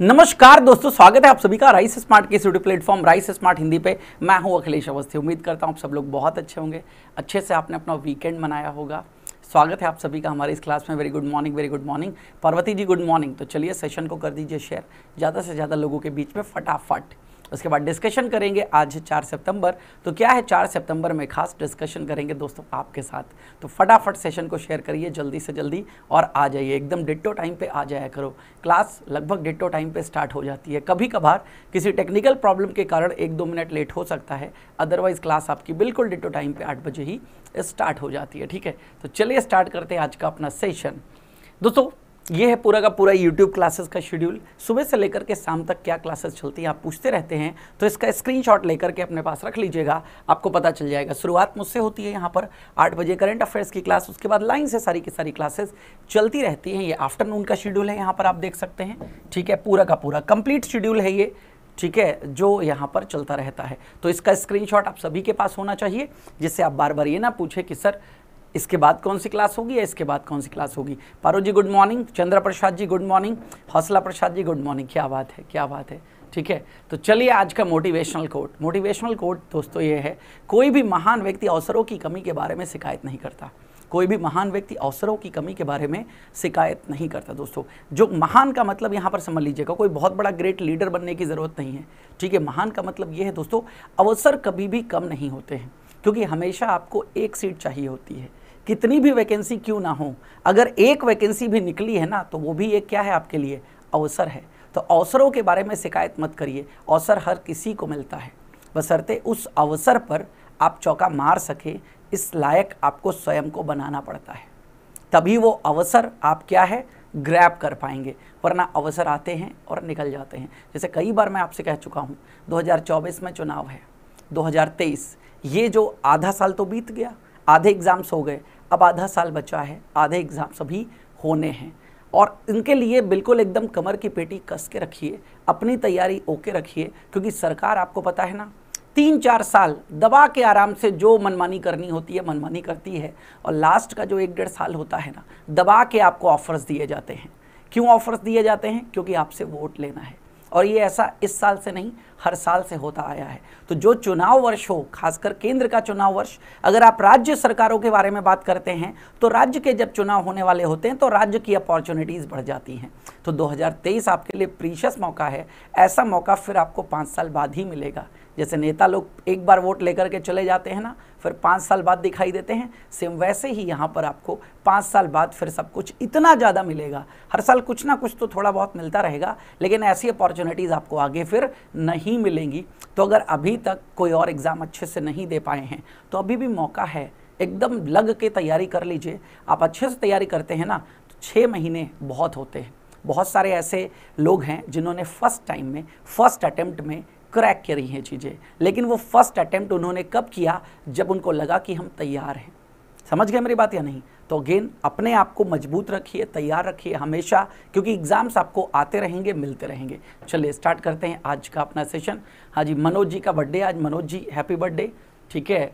नमस्कार दोस्तों स्वागत है आप सभी का राइस स्मार्ट के YouTube platform Rise smart Hindi पे मैं हूं अखिलेश अवस्थी उम्मीद करता हूं आप सब लोग बहुत अच्छे होंगे अच्छे से आपने अपना वीकेंड मनाया होगा स्वागत है आप सभी का हमारे इस क्लास में very good morning very good morning Parvati ji good morning तो चलिए सेशन को कर दीजिए शेयर ज़्यादा से ज़्यादा लोगों के बीच में फटाफट उसके बाद डिस्कशन करेंगे आज चार सितंबर तो क्या है चार सितंबर में खास डिस्कशन करेंगे दोस्तों आपके साथ तो फटाफट सेशन को शेयर करिए जल्दी से जल्दी और आ जाइए एकदम डिट्टो टाइम पे आ जाया करो क्लास लगभग डिट्टो टाइम पे स्टार्ट हो जाती है कभी कभार किसी टेक्निकल प्रॉब्लम के कारण एक दो मिनट लेट हो सकता है अदरवाइज़ क्लास आपकी बिल्कुल डिट्टो टाइम पर आठ बजे ही स्टार्ट हो जाती है ठीक है तो चलिए स्टार्ट करते हैं आज का अपना सेशन दोस्तों ये है पूरा का पूरा यूट्यूब क्लासेस का शेड्यूल सुबह से लेकर के शाम तक क्या क्लासेस चलती हैं आप पूछते रहते हैं तो इसका स्क्रीनशॉट लेकर के अपने पास रख लीजिएगा आपको पता चल जाएगा शुरुआत मुझसे होती है यहाँ पर आठ बजे करंट अफेयर्स की क्लास उसके बाद लाइन से सारी की सारी क्लासेस चलती रहती हैं ये आफ्टरनून का शेड्यूल है यहाँ पर आप देख सकते हैं ठीक है पूरा का पूरा कंप्लीट शेड्यूल है ये ठीक है जो यहाँ पर चलता रहता है तो इसका स्क्रीनशॉट आप सभी के पास होना चाहिए जिससे आप बार बार ये ना पूछें कि सर इसके बाद कौन सी क्लास होगी या इसके बाद कौन सी क्लास होगी Paro ji good morning Chandra Prasad ji good morning Hausla Prasad ji good morning क्या बात है क्या बात है ठीक है तो चलिए आज का मोटिवेशनल कोट मोटिवेशनल कोट दोस्तों ये है कोई भी महान व्यक्ति अवसरों की कमी के बारे में शिकायत नहीं करता कोई भी महान व्यक्ति अवसरों की कमी के बारे में शिकायत नहीं करता दोस्तों जो महान का मतलब यहाँ पर समझ लीजिएगा कोई बहुत बड़ा ग्रेट लीडर बनने की ज़रूरत नहीं है ठीक है महान का मतलब ये है दोस्तों अवसर कभी भी कम नहीं होते हैं क्योंकि हमेशा आपको एक सीट चाहिए होती है कितनी भी वैकेंसी क्यों ना हो अगर एक वैकेंसी भी निकली है ना तो वो भी एक क्या है आपके लिए अवसर है तो अवसरों के बारे में शिकायत मत करिए अवसर हर किसी को मिलता है बसरते उस अवसर पर आप चौका मार सके इस लायक आपको स्वयं को बनाना पड़ता है तभी वो अवसर आप क्या है ग्रैब कर पाएंगे वरना अवसर आते हैं और निकल जाते हैं जैसे कई बार मैं आपसे कह चुका हूँ 2024 में चुनाव है 2023 ये जो आधा साल तो बीत गया आधे एग्ज़ाम्स हो गए अब आधा साल बचा है आधे एग्ज़ाम सभी होने हैं और इनके लिए बिल्कुल एकदम कमर की पेटी कस के रखिए अपनी तैयारी ओके रखिए क्योंकि सरकार आपको पता है ना तीन चार साल दबा के आराम से जो मनमानी करनी होती है मनमानी करती है और लास्ट का जो एक डेढ़ साल होता है ना दबा के आपको ऑफर्स दिए जाते हैं क्यों ऑफर्स दिए जाते हैं क्योंकि आपसे वोट लेना है और ये ऐसा इस साल से नहीं हर साल से होता आया है तो जो चुनाव वर्ष हो खासकर केंद्र का चुनाव वर्ष अगर आप राज्य सरकारों के बारे में बात करते हैं तो राज्य के जब चुनाव होने वाले होते हैं तो राज्य की अपॉर्चुनिटीज़ बढ़ जाती हैं तो 2023 आपके लिए प्रीशियस मौका है ऐसा मौका फिर आपको पाँच साल बाद ही मिलेगा जैसे नेता लोग एक बार वोट लेकर के चले जाते हैं ना फिर पाँच साल बाद दिखाई देते हैं सेम वैसे ही यहाँ पर आपको पाँच साल बाद फिर सब कुछ इतना ज़्यादा मिलेगा हर साल कुछ ना कुछ तो थोड़ा बहुत मिलता रहेगा लेकिन ऐसी अपॉर्चुनिटीज़ आपको आगे फिर नहीं मिलेंगी तो अगर अभी तक कोई और एग्ज़ाम अच्छे से नहीं दे पाए हैं तो अभी भी मौका है एकदम लग के तैयारी कर लीजिए आप अच्छे से तैयारी करते हैं ना तो छः महीने बहुत होते हैं बहुत सारे ऐसे लोग हैं जिन्होंने फर्स्ट टाइम में फर्स्ट अटेम्प्ट में क्रैक करी हैं चीज़ें लेकिन वो फर्स्ट अटैम्प्ट उन्होंने कब किया जब उनको लगा कि हम तैयार हैं समझ गए मेरी बात या नहीं तो अगेन अपने आप को मजबूत रखिए तैयार रखिए हमेशा क्योंकि एग्ज़ाम्स आपको आते रहेंगे मिलते रहेंगे चलिए स्टार्ट करते हैं आज का अपना सेशन हाँ जी मनोज जी का बर्थडे आज मनोज जी हैप्पी बर्थडे ठीक है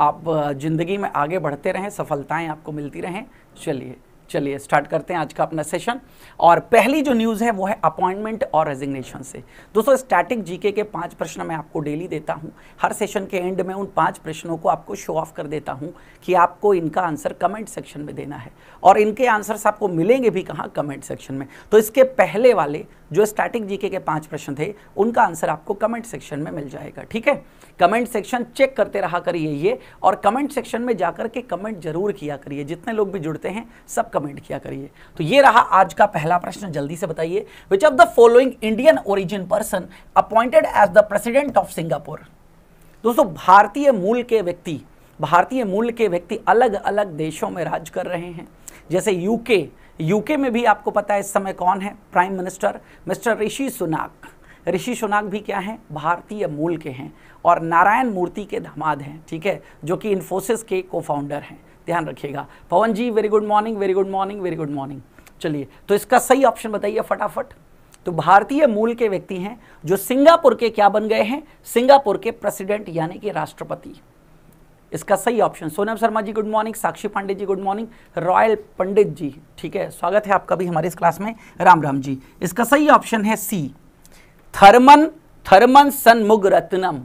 आप ज़िंदगी में आगे बढ़ते रहें सफलताएं आपको मिलती रहें चलिए चलिए स्टार्ट करते हैं आज का अपना सेशन और पहली जो न्यूज़ है वो है अपॉइंटमेंट और रेजिग्नेशन से दोस्तों स्टैटिक जीके के पांच प्रश्न मैं आपको डेली देता हूं हर सेशन के एंड में उन पांच प्रश्नों को आपको शो ऑफ कर देता हूं कि आपको इनका आंसर कमेंट सेक्शन में देना है और इनके आंसर्स आपको मिलेंगे भी कहाँ कमेंट सेक्शन में तो इसके पहले वाले जो स्टैटिक जीके के पांच प्रश्न थे उनका आंसर आपको कमेंट सेक्शन में मिल जाएगा ठीक है कमेंट सेक्शन चेक करते रहा करिए ये और कमेंट सेक्शन में जाकर के कमेंट जरूर किया करिए जितने लोग भी जुड़ते हैं सब कमेंट किया करिए तो ये रहा आज का पहला प्रश्न जल्दी से बताइए which of the following Indian origin person appointed as the president of Singapore दोस्तों भारतीय मूल के व्यक्ति भारतीय मूल के व्यक्ति अलग अलग देशों में राज कर रहे हैं जैसे यूके यूके में भी आपको पता है इस समय कौन है prime minister mister Rishi Sunak Rishi Sunak भी क्या हैं भारतीय मूल के हैं और नारायण मूर्ति के धमाद हैं ठीक है जो कि इन्फोसिस के को फाउंडर हैं ध्यान रखिएगा Pavan ji very good morning very good morning very good morning चलिए तो इसका सही ऑप्शन बताइए फटाफट तो भारतीय मूल के व्यक्ति हैं जो सिंगापुर के क्या बन गए हैं सिंगापुर के प्रेसिडेंट यानी कि राष्ट्रपति इसका सही option Sonam Sharma ji good morning Sakshi Pandey ji good morning Royal Pandit ji ठीक है स्वागत है आपका भी हमारे इस क्लास में राम राम जी इसका सही ऑप्शन है C Tharman Tharman Shanmugaratnam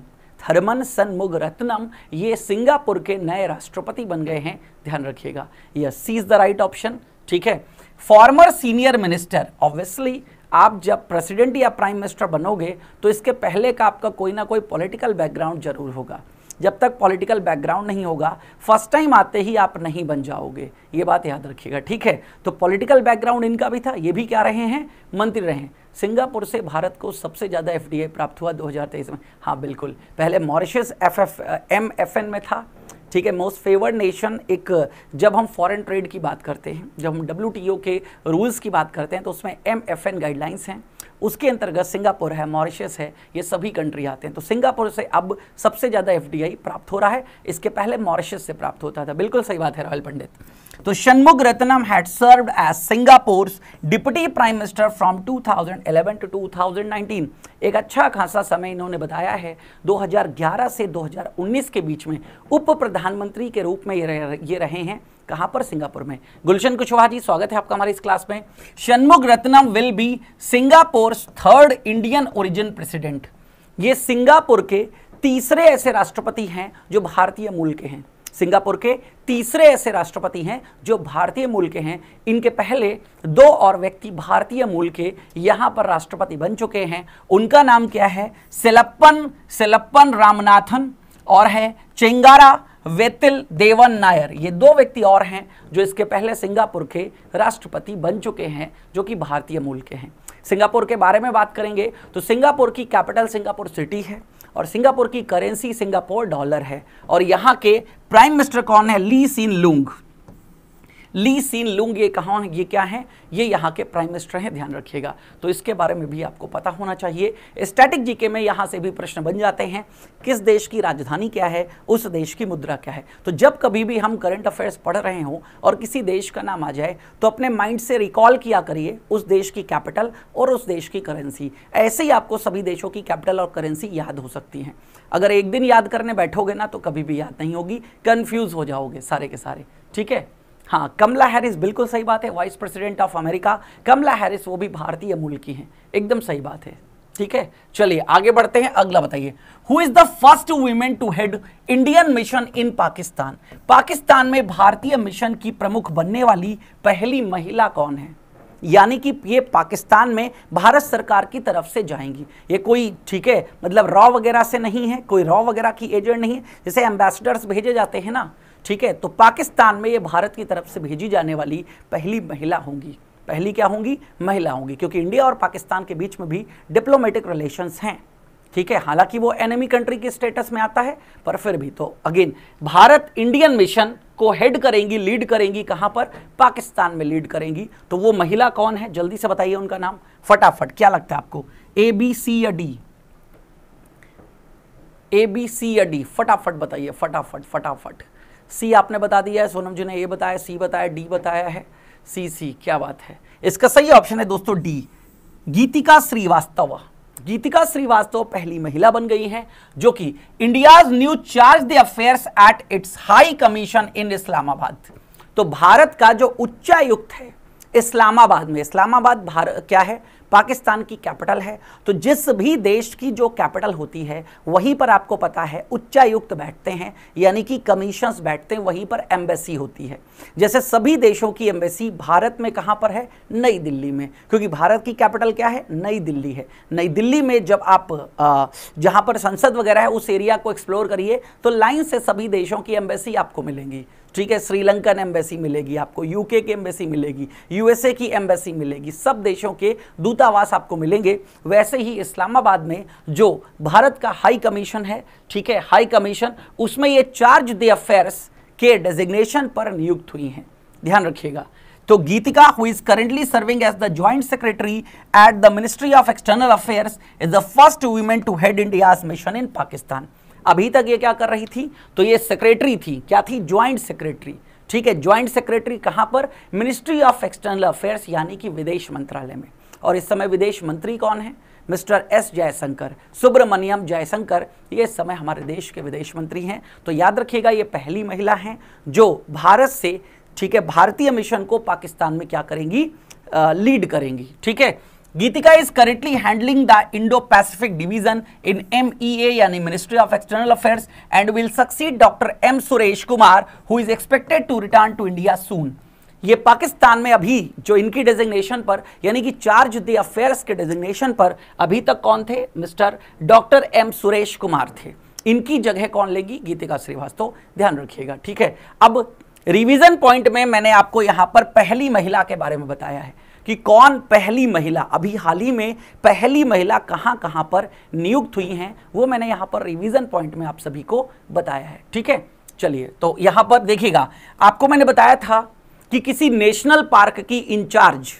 Tharman Shanmugaratnam ये सिंगापुर के नए राष्ट्रपति बन गए हैं ध्यान रखिएगा यह C is the right option ठीक है फॉर्मर सीनियर मिनिस्टर ऑब्वियसली आप जब प्रेसिडेंट या प्राइम मिनिस्टर बनोगे तो इसके पहले का आपका कोई ना कोई पॉलिटिकल बैकग्राउंड जरूर होगा जब तक पॉलिटिकल बैकग्राउंड नहीं होगा फर्स्ट टाइम आते ही आप नहीं बन जाओगे ये बात याद रखिएगा ठीक है तो पॉलिटिकल बैकग्राउंड इनका भी था ये भी क्या रहे हैं मंत्री रहे सिंगापुर से भारत को सबसे ज़्यादा एफ प्राप्त हुआ दो में हाँ बिल्कुल पहले Mauritius F F M F N में था ठीक है मोस्ट फेवर्ड नेशन एक जब हम फॉरेन ट्रेड की बात करते हैं जब हम डब्ल्यू के रूल्स की बात करते हैं तो उसमें एम एफ एन गाइडलाइंस हैं उसके अंतर्गत सिंगापुर है मॉरिशस है ये सभी कंट्री आते हैं तो सिंगापुर से अब सबसे ज़्यादा एफ प्राप्त हो रहा है इसके पहले मॉरिशस से प्राप्त होता था बिल्कुल सही बात है रॉयल पंडित तो Shanmugaratnam had served as Singapore deputy prime minister from 2011 to two एक अच्छा खासा समय इन्होंने बताया है 2011 से 2019 के बीच में उप प्रधानमंत्री के रूप में ये ये रहे हैं कहां पर सिंगापुर में गुलशन कुशवाहा जी स्वागत है आपका हमारे इस क्लास में Shanmugaratnam will be Singapore third Indian origin president ये सिंगापुर के तीसरे ऐसे राष्ट्रपति हैं जो भारतीय मूल के हैं सिंगापुर के तीसरे ऐसे राष्ट्रपति हैं जो भारतीय मूल के हैं इनके पहले दो और व्यक्ति भारतीय मूल के यहां पर राष्ट्रपति बन चुके हैं उनका नाम क्या है सेलप्पन सेलप्पन रामनाथन और है चेंगारा वेतिल देवन नायर ये दो व्यक्ति और हैं जो इसके पहले सिंगापुर के राष्ट्रपति बन चुके हैं जो कि भारतीय मूल के हैं सिंगापुर के बारे में बात करेंगे तो सिंगापुर की कैपिटल सिंगापुर सिटी है और सिंगापुर की करेंसी सिंगापुर डॉलर है और यहाँ के प्राइम मिनिस्टर कौन है Lee Hsien Loong Lee Hsien Loong ये कहाँ ये क्या है ये यहाँ के प्राइम मिनिस्टर हैं ध्यान रखिएगा तो इसके बारे में भी आपको पता होना चाहिए स्टैटिक जीके में यहाँ से भी प्रश्न बन जाते हैं किस देश की राजधानी क्या है उस देश की मुद्रा क्या है तो जब कभी भी हम करंट अफेयर्स पढ़ रहे हों और किसी देश का नाम आ जाए तो अपने माइंड से रिकॉल किया करिए उस देश की कैपिटल और उस देश की करेंसी ऐसे ही आपको सभी देशों की कैपिटल और करेंसी याद हो सकती हैं अगर एक दिन याद करने बैठोगे ना तो कभी भी याद नहीं होगी कन्फ्यूज़ हो जाओगे सारे के सारे ठीक है हाँ कमला हैरिस बिल्कुल सही बात है vice president of America Kamala Harris वो भी भारतीय मूल की हैं एकदम सही बात है ठीक है चलिए आगे बढ़ते हैं अगला बताइए who is the first women to head Indian mission in Pakistan Pakistan में भारतीय मिशन की प्रमुख बनने वाली पहली महिला कौन है यानी कि ये पाकिस्तान में भारत सरकार की तरफ से जाएंगी ये कोई ठीक है मतलब रॉ वगैरह से नहीं है कोई रॉ वगैरह की एजेंट नहीं है जैसे एम्बेसडर्स भेजे जाते हैं ना ठीक है तो पाकिस्तान में ये भारत की तरफ से भेजी जाने वाली पहली महिला होंगी पहली क्या होंगी महिला होंगी क्योंकि इंडिया और पाकिस्तान के बीच में भी डिप्लोमेटिक रिलेशंस हैं ठीक है हालांकि वो एनिमी कंट्री के स्टेटस में आता है पर फिर भी तो अगेन भारत इंडियन मिशन को हेड करेंगी लीड करेंगी कहां पर पाकिस्तान में लीड करेंगी तो वो महिला कौन है जल्दी से बताइए उनका नाम फटाफट क्या लगता है आपको ए बी सी या डी ए बी सी या डी फटाफट बताइए फटाफट फटाफट सी आपने बता दिया है सोनम जी ने ए बताया सी बताया डी बताया है सी सी क्या बात है इसका सही ऑप्शन है दोस्तों डी गीतिका श्रीवास्तव गीतिका श्रीवास्तव पहली महिला बन गई हैं जो कि India's new charge the affairs at its high commission in Islamabad तो भारत का जो उच्चायुक्त है इस्लामाबाद में इस्लामाबाद भारत क्या है पाकिस्तान की कैपिटल है तो जिस भी देश की जो कैपिटल होती है वहीं पर आपको पता है उच्चायुक्त बैठते हैं यानी कि कमीशंस बैठते हैं वहीं पर एम्बेसी होती है जैसे सभी देशों की एम्बेसी भारत में कहाँ पर है नई दिल्ली में क्योंकि भारत की कैपिटल क्या है नई दिल्ली है नई दिल्ली में जब आप जहाँ पर संसद वगैरह है उस एरिया को एक्सप्लोर करिए तो लाइन से सभी देशों की एम्बेसी आपको मिलेंगी ठीक है श्रीलंकन एम्बेसी मिलेगी आपको यूके की एम्बेसी मिलेगी यूएसए की एम्बेसी मिलेगी सब देशों के दूत दूतावास आपको मिलेंगे वैसे ही इस्लामाबाद में जो भारत का हाई कमीशन है ठीक है हाई कमीशन उसमें ये चार्ज दे अफेयर्स के डेजिग्नेशन पर नियुक्त हुई हैं ध्यान रखिएगा तो Geetika who is currently serving as the joint secretary at the ministry of external affairs is the first women to head India mission in Pakistan अभी तक ये क्या कर रही थी तो ये सेक्रेटरी थी क्या थी ज्वाइंट सेक्रेटरी ठीक है ज्वाइंट सेक्रेटरी कहां पर मिनिस्ट्री ऑफ एक्सटर्नल अफेयर्स यानी कि विदेश मंत्रालय में और इस समय विदेश मंत्री कौन है मिस्टर एस जयशंकर सुब्रमण्यम जयशंकर ये इस समय हमारे देश के विदेश मंत्री हैं तो याद रखिएगा ये पहली महिला हैं जो भारत से ठीक है भारतीय मिशन को पाकिस्तान में क्या करेंगी लीड करेंगी ठीक है Geetika is currently handling the Indo Pacific division in M E यानी ministry of external affairs and will succeed doctor M Suresh Kumar who is expected to return to India soon ये पाकिस्तान में अभी जो इनकी डेजिग्नेशन पर यानी कि चार्ज दी अफेयर्स के डेजिग्नेशन पर अभी तक कौन थे mister doctor M Suresh Kumar थे इनकी जगह कौन लेगी गीतिका श्रीवास्तव ध्यान रखिएगा ठीक है अब रिवीजन पॉइंट में मैंने आपको यहां पर पहली महिला के बारे में बताया है कि कौन पहली महिला अभी हाल ही में पहली महिला कहां कहां पर नियुक्त हुई हैं वो मैंने यहां पर रिवीजन पॉइंट में आप सभी को बताया है ठीक है चलिए तो यहां पर देखिएगा आपको मैंने बताया था कि किसी नेशनल पार्क की इंचार्ज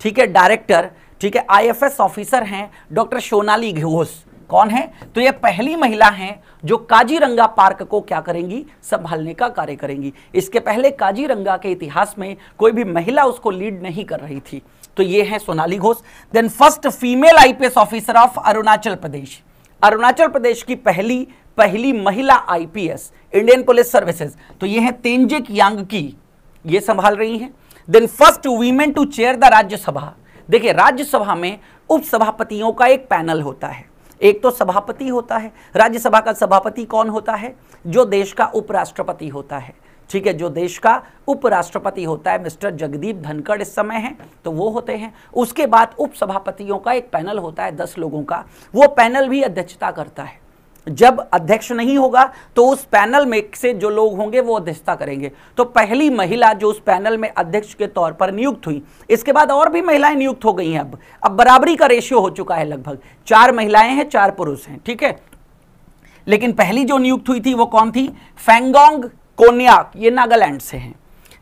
ठीक है डायरेक्टर ठीक है आईएफएस ऑफिसर हैं डॉक्टर सोनाली घोष कौन है तो ये पहली महिला हैं जो काजीरंगा पार्क को क्या करेंगी संभालने का कार्य करेंगी इसके पहले काजीरंगा के इतिहास में कोई भी महिला उसको लीड नहीं कर रही थी तो ये है Sonali Ghosh then first female IPS officer of Arunachal Pradesh Arunachal Pradesh की पहली पहली महिला आईपीएस इंडियन पुलिस सर्विसेज तो ये है तेंजिक यांग की ये संभाल रही हैं then first women to chair the Rajya Sabha देखिए राज्यसभा में उपसभापतियों का एक पैनल होता है एक तो सभापति होता है राज्यसभा का सभापति कौन होता है जो देश का उपराष्ट्रपति होता है ठीक है जो देश का उपराष्ट्रपति होता है मिस्टर जगदीप धनखड़ इस समय हैं तो वो होते हैं उसके बाद उपसभापतियों का एक पैनल होता है दस लोगों का वो पैनल भी अध्यक्षता करता है जब अध्यक्ष नहीं होगा तो उस पैनल में से जो लोग होंगे वो अध्यक्षता करेंगे तो पहली महिला जो उस पैनल में अध्यक्ष के तौर पर नियुक्त हुई इसके बाद और भी महिलाएं नियुक्त हो गई हैं अब अब बराबरी का रेशियो हो चुका है लगभग चार महिलाएं हैं चार पुरुष हैं ठीक है लेकिन पहली जो नियुक्त हुई थी वो कौन थी फेंगोंग कोनिया ये नागालैंड से है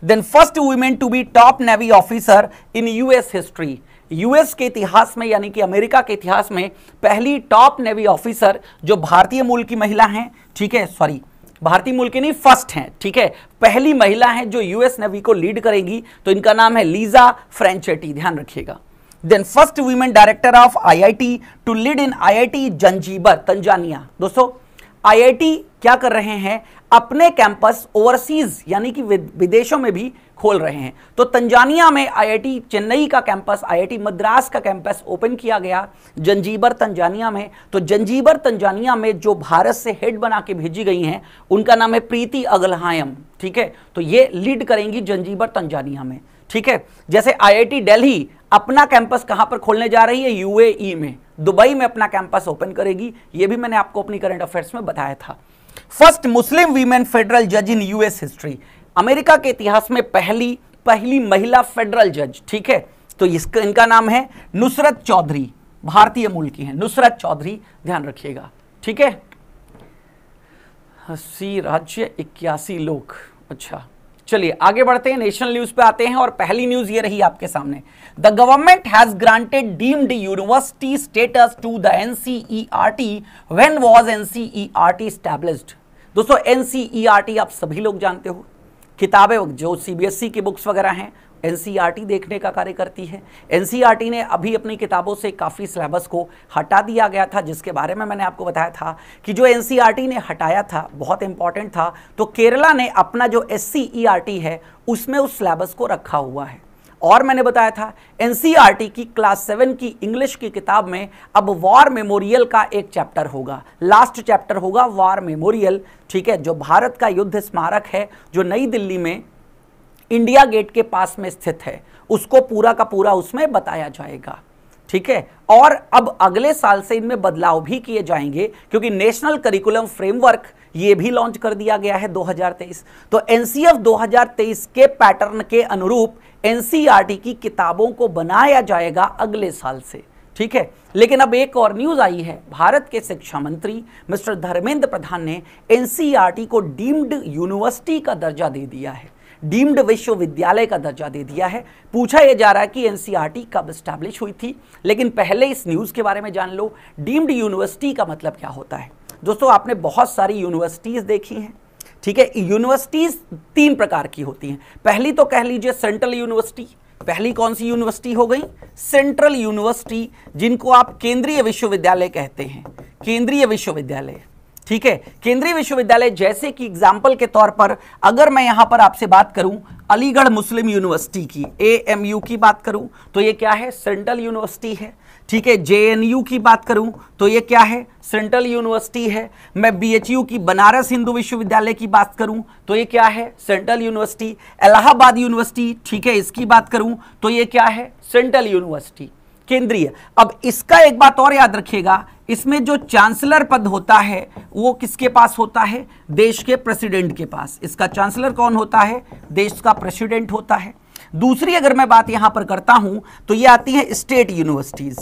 then first women to be top navy officer in US history US के इतिहास में यानी कि अमेरिका के इतिहास में पहली टॉप नेवी ऑफिसर जो भारतीय मूल की महिला हैं ठीक है सॉरी भारतीय मूल की नहीं फर्स्ट हैं ठीक है पहली महिला हैं जो यूएस नेवी को लीड करेगी तो इनका नाम है लीजा फ्रेंचेटी ध्यान रखिएगा then first women director of IIT to lead in IIT Zanzibar Tanzania दोस्तों आईआईटी क्या कर रहे हैं अपने कैंपस ओवरसीज यानी कि विदेशों में भी खोल रहे हैं तो तंजानिया में आईआईटी चेन्नई का कैंपस आईआईटी मद्रास का कैंपस ओपन किया गया जंजीबर तंजानिया में तो जंजीबर तंजानिया में जो भारत से हेड बना के भेजी गई हैं उनका नाम है प्रीति अगलहायम ठीक है तो ये लीड करेंगी जंजीबर तंजानिया में ठीक है जैसे आई आई अपना कैंपस कहां पर खोलने जा रही है यूएई में दुबई में अपना कैंपस ओपन करेगी यह भी मैंने आपको अपनी करंट अफेयर्स में बताया था फर्स्ट मुस्लिम वीमेन फेडरल जज इन यूएस हिस्ट्री अमेरिका के इतिहास में पहली पहली महिला फेडरल जज ठीक है तो इसका इनका नाम है नुसरत चौधरी भारतीय मूल की है नुसरत चौधरी ध्यान रखिएगा ठीक है अस्सी राज्य इक्यासी लोग अच्छा चलिए आगे बढ़ते हैं नेशनल न्यूज पे आते हैं और पहली न्यूज ये रही आपके सामने the government has granted deemed university status to the NCERT when was NCERT established दोस्तों एनसीईआरटी e आप सभी लोग जानते हो किताबें जो सीबीएसई e की बुक्स वगैरह हैं एनसीईआरटी देखने का कार्य करती है एनसीईआरटी ने अभी अपनी किताबों से काफ़ी सिलेबस को हटा दिया गया था जिसके बारे में मैंने आपको बताया था कि जो एनसीईआरटी ने हटाया था बहुत इंपॉर्टेंट था तो केरला ने अपना जो एस है उसमें उस सिलेबस को रखा हुआ है और मैंने बताया था एन की क्लास सेवन की इंग्लिश की किताब में अब वॉर मेमोरियल का एक चैप्टर होगा लास्ट चैप्टर होगा वॉर मेमोरियल ठीक है जो भारत का युद्ध स्मारक है जो नई दिल्ली में इंडिया गेट के पास में स्थित है उसको पूरा का पूरा उसमें बताया जाएगा ठीक है और अब अगले साल से इनमें बदलाव भी किए जाएंगे क्योंकि नेशनल करिकुलम फ्रेमवर्क ये भी लॉन्च कर दिया गया है 2023 तो एनसीएफ 2023 के पैटर्न के अनुरूप एनसीईआरटी की किताबों को बनाया जाएगा अगले साल से ठीक है लेकिन अब एक और न्यूज आई है भारत के शिक्षा मंत्री मिस्टर धर्मेंद्र प्रधान ने एनसीईआरटी को डीम्ड यूनिवर्सिटी का दर्जा दे दिया है डीम्ड विश्वविद्यालय का दर्जा दे दिया है पूछा यह जा रहा है कि एनसीईआरटी कब स्टैब्लिश हुई थी लेकिन पहले इस न्यूज़ के बारे में जान लो डीम्ड यूनिवर्सिटी का मतलब क्या होता है दोस्तों आपने बहुत सारी यूनिवर्सिटीज़ देखी हैं ठीक है यूनिवर्सिटीज़ तीन प्रकार की होती हैं पहली तो कह लीजिए सेंट्रल यूनिवर्सिटी पहली कौन सी यूनिवर्सिटी हो गई सेंट्रल यूनिवर्सिटी जिनको आप केंद्रीय विश्वविद्यालय कहते हैं केंद्रीय विश्वविद्यालय ठीक है केंद्रीय विश्वविद्यालय जैसे कि एग्जाम्पल के तौर पर अगर मैं यहां पर आपसे बात करूं अलीगढ़ मुस्लिम यूनिवर्सिटी की ए की बात करूं तो ये क्या है सेंट्रल यूनिवर्सिटी है ठीक है जे की बात करूं तो ये क्या है सेंट्रल यूनिवर्सिटी है मैं बी की बनारस हिंदू विश्वविद्यालय की बात करूं तो ये क्या है सेंट्रल यूनिवर्सिटी इलाहाबाद यूनिवर्सिटी ठीक है इसकी बात करूं तो ये क्या है सेंट्रल यूनिवर्सिटी केंद्रीय अब इसका एक बात और याद रखिएगा इसमें जो चांसलर पद होता है वो किसके पास होता है देश के प्रेसिडेंट के पास इसका चांसलर कौन होता है देश का प्रेसिडेंट होता है दूसरी अगर मैं बात यहाँ पर करता हूँ तो ये आती है स्टेट यूनिवर्सिटीज़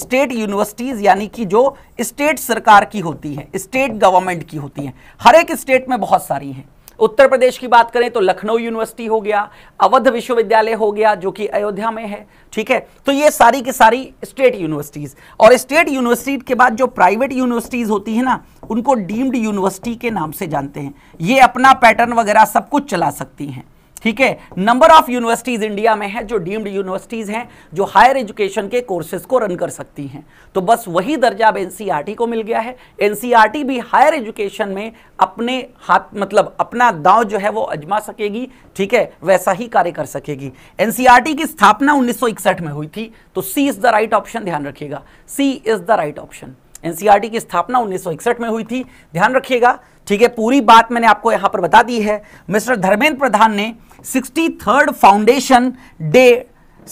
स्टेट यूनिवर्सिटीज़ यानी कि जो स्टेट सरकार की होती है स्टेट गवर्नमेंट की होती है हर एक स्टेट में बहुत सारी हैं उत्तर प्रदेश की बात करें तो लखनऊ यूनिवर्सिटी हो गया अवध विश्वविद्यालय हो गया जो कि अयोध्या में है ठीक है तो ये सारी की सारी स्टेट यूनिवर्सिटीज और स्टेट यूनिवर्सिटी के बाद जो प्राइवेट यूनिवर्सिटीज होती है ना उनको डीम्ड यूनिवर्सिटी के नाम से जानते हैं ये अपना पैटर्न वगैरह सब कुछ चला सकती हैं ठीक है नंबर ऑफ यूनिवर्सिटीज इंडिया में है जो डीम्ड यूनिवर्सिटीज हैं जो हायर एजुकेशन के कोर्सेज को रन कर सकती हैं तो बस वही दर्जा अब एनसीईआरटी e को मिल गया है एनसीईआरटी e भी हायर एजुकेशन में अपने हाथ मतलब अपना दांव जो है वो अजमा सकेगी ठीक है वैसा ही कार्य कर सकेगी एनसीईआरटी e की स्थापना उन्नीस में हुई थी तो C is the right option ध्यान रखिएगा C is the right option NCERT की स्थापना 1961 में हुई थी ध्यान रखिएगा ठीक है पूरी बात मैंने आपको यहां पर बता दी है मिस्टर धर्मेंद्र प्रधान ने sixty foundation day